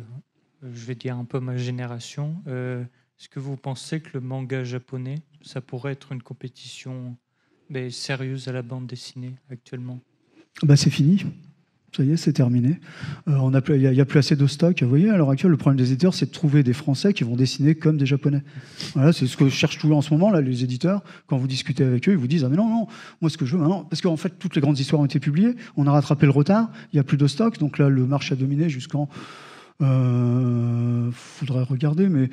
je vais dire un peu ma génération, euh, est-ce que vous pensez que le manga japonais, ça pourrait être une compétition ben, sérieuse à la bande dessinée actuellement ah bah, C'est fini. Ça y c'est terminé. Euh, il n'y a, plus assez de stock. Vous voyez, à l'heure actuelle, le problème des éditeurs, c'est de trouver des Français qui vont dessiner comme des Japonais. Voilà, c'est ce que cherchent toujours en ce moment. Là, les éditeurs, quand vous discutez avec eux, ils vous disent Ah, mais non, non, moi, ce que je veux maintenant. Hein, parce qu'en fait, toutes les grandes histoires ont été publiées. On a rattrapé le retard. Il n'y a plus de stock. Donc là, le marché a dominé jusqu'en. Il euh, faudrait regarder, mais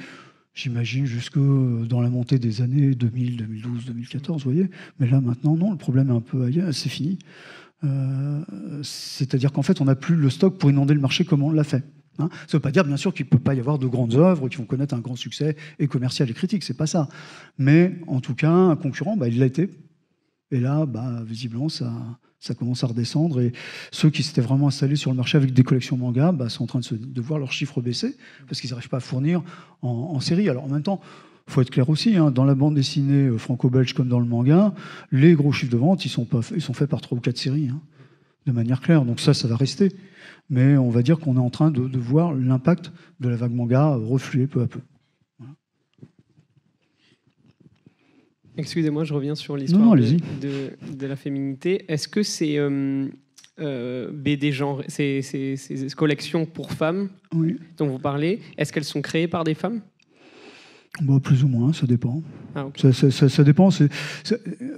j'imagine, jusque dans la montée des années 2000, 2012, 2014, vous voyez. Mais là, maintenant, non, le problème est un peu ailleurs, c'est fini. Euh, c'est-à-dire qu'en fait, on n'a plus le stock pour inonder le marché comme on l'a fait. Hein. ça ne veut pas dire, bien sûr, qu'il ne peut pas y avoir de grandes œuvres qui vont connaître un grand succès et commercial et critique, c'est pas ça. Mais en tout cas, un concurrent, bah, il l'a été. Et là, bah, visiblement, ça, ça commence à redescendre. Et ceux qui s'étaient vraiment installés sur le marché avec des collections manga bah, sont en train de, voir leurs chiffres baisser parce qu'ils n'arrivent pas à fournir en série. Alors en même temps, il faut être clair aussi, hein, dans la bande dessinée euh, franco-belge comme dans le manga, les gros chiffres de vente, ils sont, pas, ils sont faits par trois ou quatre séries, hein, de manière claire. Donc ça, ça va rester. Mais on va dire qu'on est en train de, voir l'impact de la vague manga euh, refluer peu à peu. Excusez-moi, je reviens sur l'histoire de, de, la féminité. Est-ce que c'est... Euh, BD genre, ces, collections pour femmes dont vous parlez, est-ce qu'elles sont créées par des femmes bah, plus ou moins, ça dépend. Ah, ça, dépend.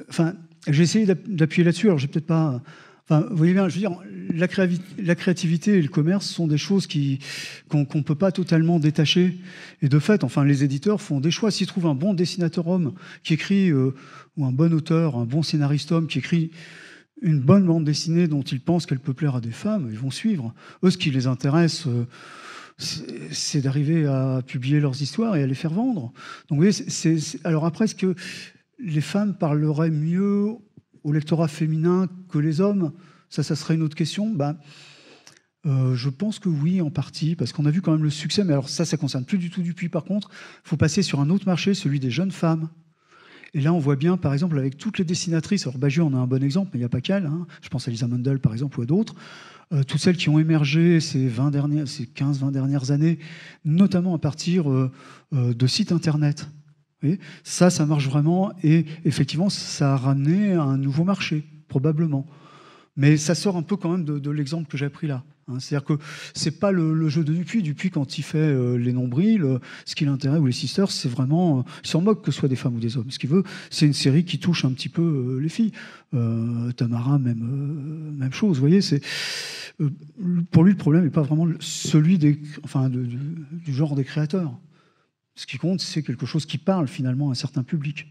enfin, j'ai essayé d'appuyer là-dessus. j'ai peut-être pas. vous voyez bien, je veux dire, la, la, créativité et le commerce sont des choses qu'on ne peut pas totalement détacher. Et de fait, enfin, les éditeurs font des choix. S'ils trouvent un bon dessinateur homme qui écrit, euh, ou un bon auteur, un bon scénariste homme qui écrit une bonne bande dessinée dont ils pensent qu'elle peut plaire à des femmes, ils vont suivre. Eux, ce qui les intéresse. Euh, c'est d'arriver à publier leurs histoires et à les faire vendre. Donc, c'est, alors après, est-ce que les femmes parleraient mieux au lectorat féminin que les hommes Ça, ça serait une autre question. Ben, euh, je pense que oui, en partie, parce qu'on a vu quand même le succès, mais alors ça, ça concerne plus du tout Dupuis. Par contre, il faut passer sur un autre marché, celui des jeunes femmes. Et là, on voit bien, par exemple, avec toutes les dessinatrices, alors on en a un bon exemple, mais il n'y a pas qu'elle, hein. je pense à Lisa Mandel, par exemple, ou à d'autres, euh, toutes celles qui ont émergé ces, dernières, ces 15-20 dernières années, notamment à partir euh, euh, de sites Internet. ça, ça marche vraiment et effectivement, ça a ramené un nouveau marché, probablement. Mais ça sort un peu quand même de, de l'exemple que j'ai pris là. Hein, c'est-à-dire que c'est pas le, jeu de Dupuis. Dupuis, quand il fait euh, les nombrils, euh, ce qui l'intéresse ou les sisters, c'est vraiment, euh, il s'en moque que ce soit des femmes ou des hommes. Ce qu'il veut, c'est une série qui touche un petit peu les filles. Tamara, même, même chose. Vous voyez, c'est pour lui le problème n'est pas vraiment celui des, enfin, du genre des créateurs. Ce qui compte, c'est quelque chose qui parle finalement à un certain public.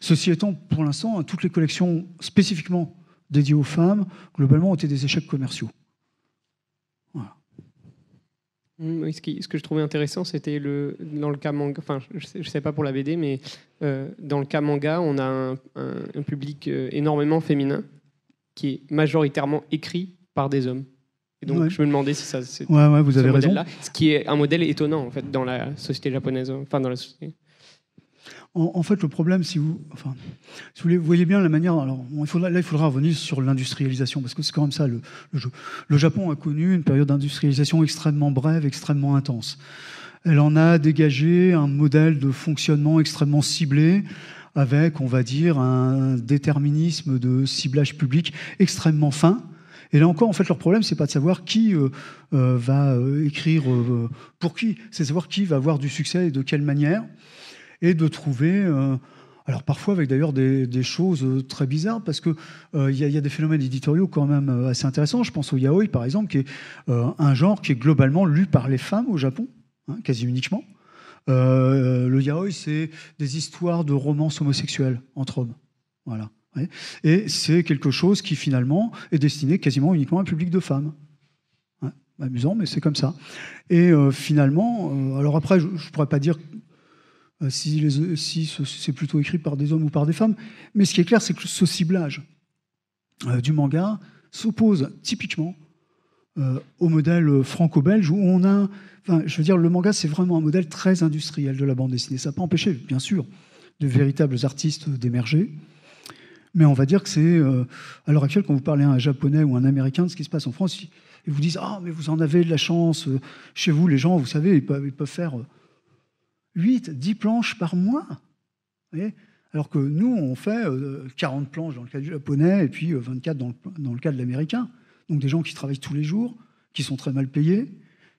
Ceci étant, pour l'instant, toutes les collections spécifiquement dédiées aux femmes, globalement, ont été des échecs commerciaux. Mm, ce, que je trouvais intéressant, c'était le, dans le cas manga, enfin, je ne sais, pas pour la BD, mais euh, dans le cas manga, on a un, public euh, énormément féminin qui est majoritairement écrit par des hommes. Et donc, je me demandais si ça, ouais, ouais, vous avez ce raison. ce qui est un modèle étonnant, en fait, dans la société japonaise, enfin, dans la société en, fait, le problème, si vous, vous voyez bien la manière, alors là, il faudra revenir sur l'industrialisation, parce que c'est quand même ça le, jeu. Le Japon a connu une période d'industrialisation extrêmement brève, extrêmement intense. Elle en a dégagé un modèle de fonctionnement extrêmement ciblé, avec, on va dire, un déterminisme de ciblage public extrêmement fin. Et là encore, en fait, leur problème, c'est pas de savoir qui euh, euh, va euh, écrire pour qui, c'est de savoir qui va avoir du succès et de quelle manière et de trouver... Euh, alors parfois avec d'ailleurs des, choses euh, très bizarres parce que euh, il y, a des phénomènes éditoriaux quand même assez intéressants. Je pense au yaoi par exemple, qui est un genre qui est globalement lu par les femmes au Japon, hein, quasi uniquement. le yaoi, c'est des histoires de romances homosexuelles entre hommes. Voilà. Et c'est quelque chose qui finalement est destiné quasiment uniquement à un public de femmes. amusant, mais c'est comme ça. Et finalement, alors après, je ne pourrais pas dire euh, si, si c'est plutôt écrit par des hommes ou par des femmes. Mais ce qui est clair, c'est que ce ciblage euh, du manga s'oppose typiquement euh, au modèle franco-belge où on a, je veux dire, le manga, c'est vraiment un modèle très industriel de la bande dessinée. Ça n'a pas empêché, bien sûr, de véritables artistes d'émerger. Mais on va dire que c'est, à l'heure actuelle, quand vous parlez à un japonais ou un américain de ce qui se passe en France, ils vous disent Ah, mais vous en avez de la chance, chez vous, les gens, vous savez, ils peuvent faire 8, 10 planches par mois. Alors que nous, on fait 40 euh, planches dans le cas du japonais et puis 24 euh, dans le, dans le cas de l'américain. Donc des gens qui travaillent tous les jours, qui sont très mal payés,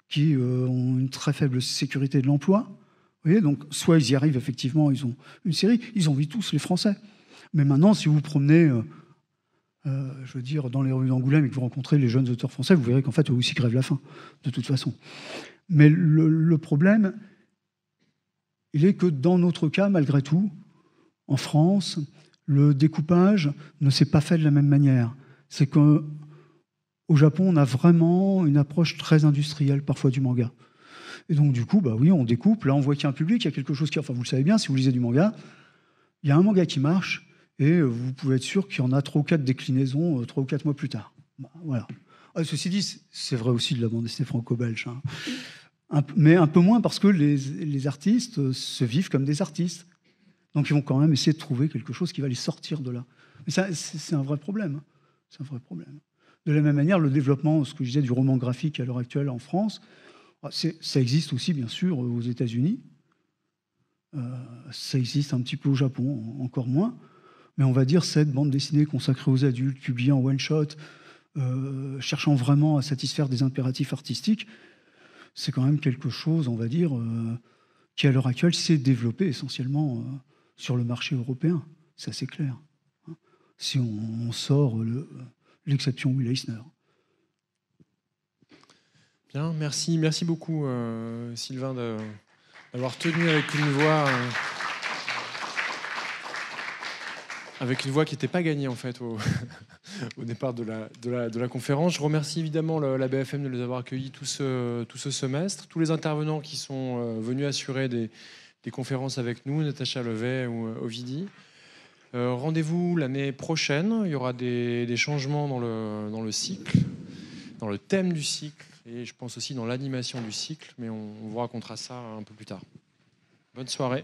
qui euh, ont une très faible sécurité de l'emploi. donc soit ils y arrivent effectivement, ils ont une série, ils vu tous les Français. Mais maintenant, si vous vous promenez, je veux dire, dans les rues d'Angoulême et que vous rencontrez les jeunes auteurs français, vous verrez qu'en fait, eux aussi grèvent la faim, de toute façon. Mais le problème, il est que dans notre cas, malgré tout, en France, le découpage ne s'est pas fait de la même manière. C'est qu'au Japon, on a vraiment une approche très industrielle parfois du manga. Et donc du coup, bah oui, on découpe. Là, on voit qu'il y a un public, il y a quelque chose qui, enfin, vous le savez bien, si vous lisez du manga, il y a un manga qui marche et euh, vous pouvez être sûr qu'il y en a trois ou quatre déclinaisons euh, trois ou quatre mois plus tard. Bah, voilà. Ah, ceci dit, c'est vrai aussi de la bande dessinée franco-belge. Hein mais un peu moins parce que les, artistes euh, se vivent comme des artistes. Donc ils vont quand même essayer de trouver quelque chose qui va les sortir de là. Mais ça, c'est un vrai problème. Hein. C'est un vrai problème. De la même manière, le développement, ce que je disais, du roman graphique à l'heure actuelle en France, ah, ça existe aussi, bien sûr, euh, aux États-Unis. Euh, ça existe un petit peu au Japon, encore moins. Mais on va dire cette bande dessinée consacrée aux adultes, publiée en one-shot, cherchant vraiment à satisfaire des impératifs artistiques, c'est quand même quelque chose, on va dire, euh, qui à l'heure actuelle s'est développé essentiellement euh, sur le marché européen. Ça, c'est clair. Hein. Si on, sort l'exception le, Will Eisner. Bien, merci, merci beaucoup euh, Sylvain d'avoir tenu avec une voix. Avec une voix qui n'était pas gagnée en fait au, *laughs* départ de la, conférence. Je remercie évidemment la, BFM de les avoir accueillis tout ce, semestre, tous les intervenants qui sont euh, venus assurer des, conférences avec nous, Natacha Levet ou euh, Ovidi. Euh, rendez-vous l'année prochaine, il y aura des, changements dans le, dans le cycle, dans le thème du cycle et je pense aussi dans l'animation du cycle, mais on vous racontera ça un peu plus tard. Bonne soirée.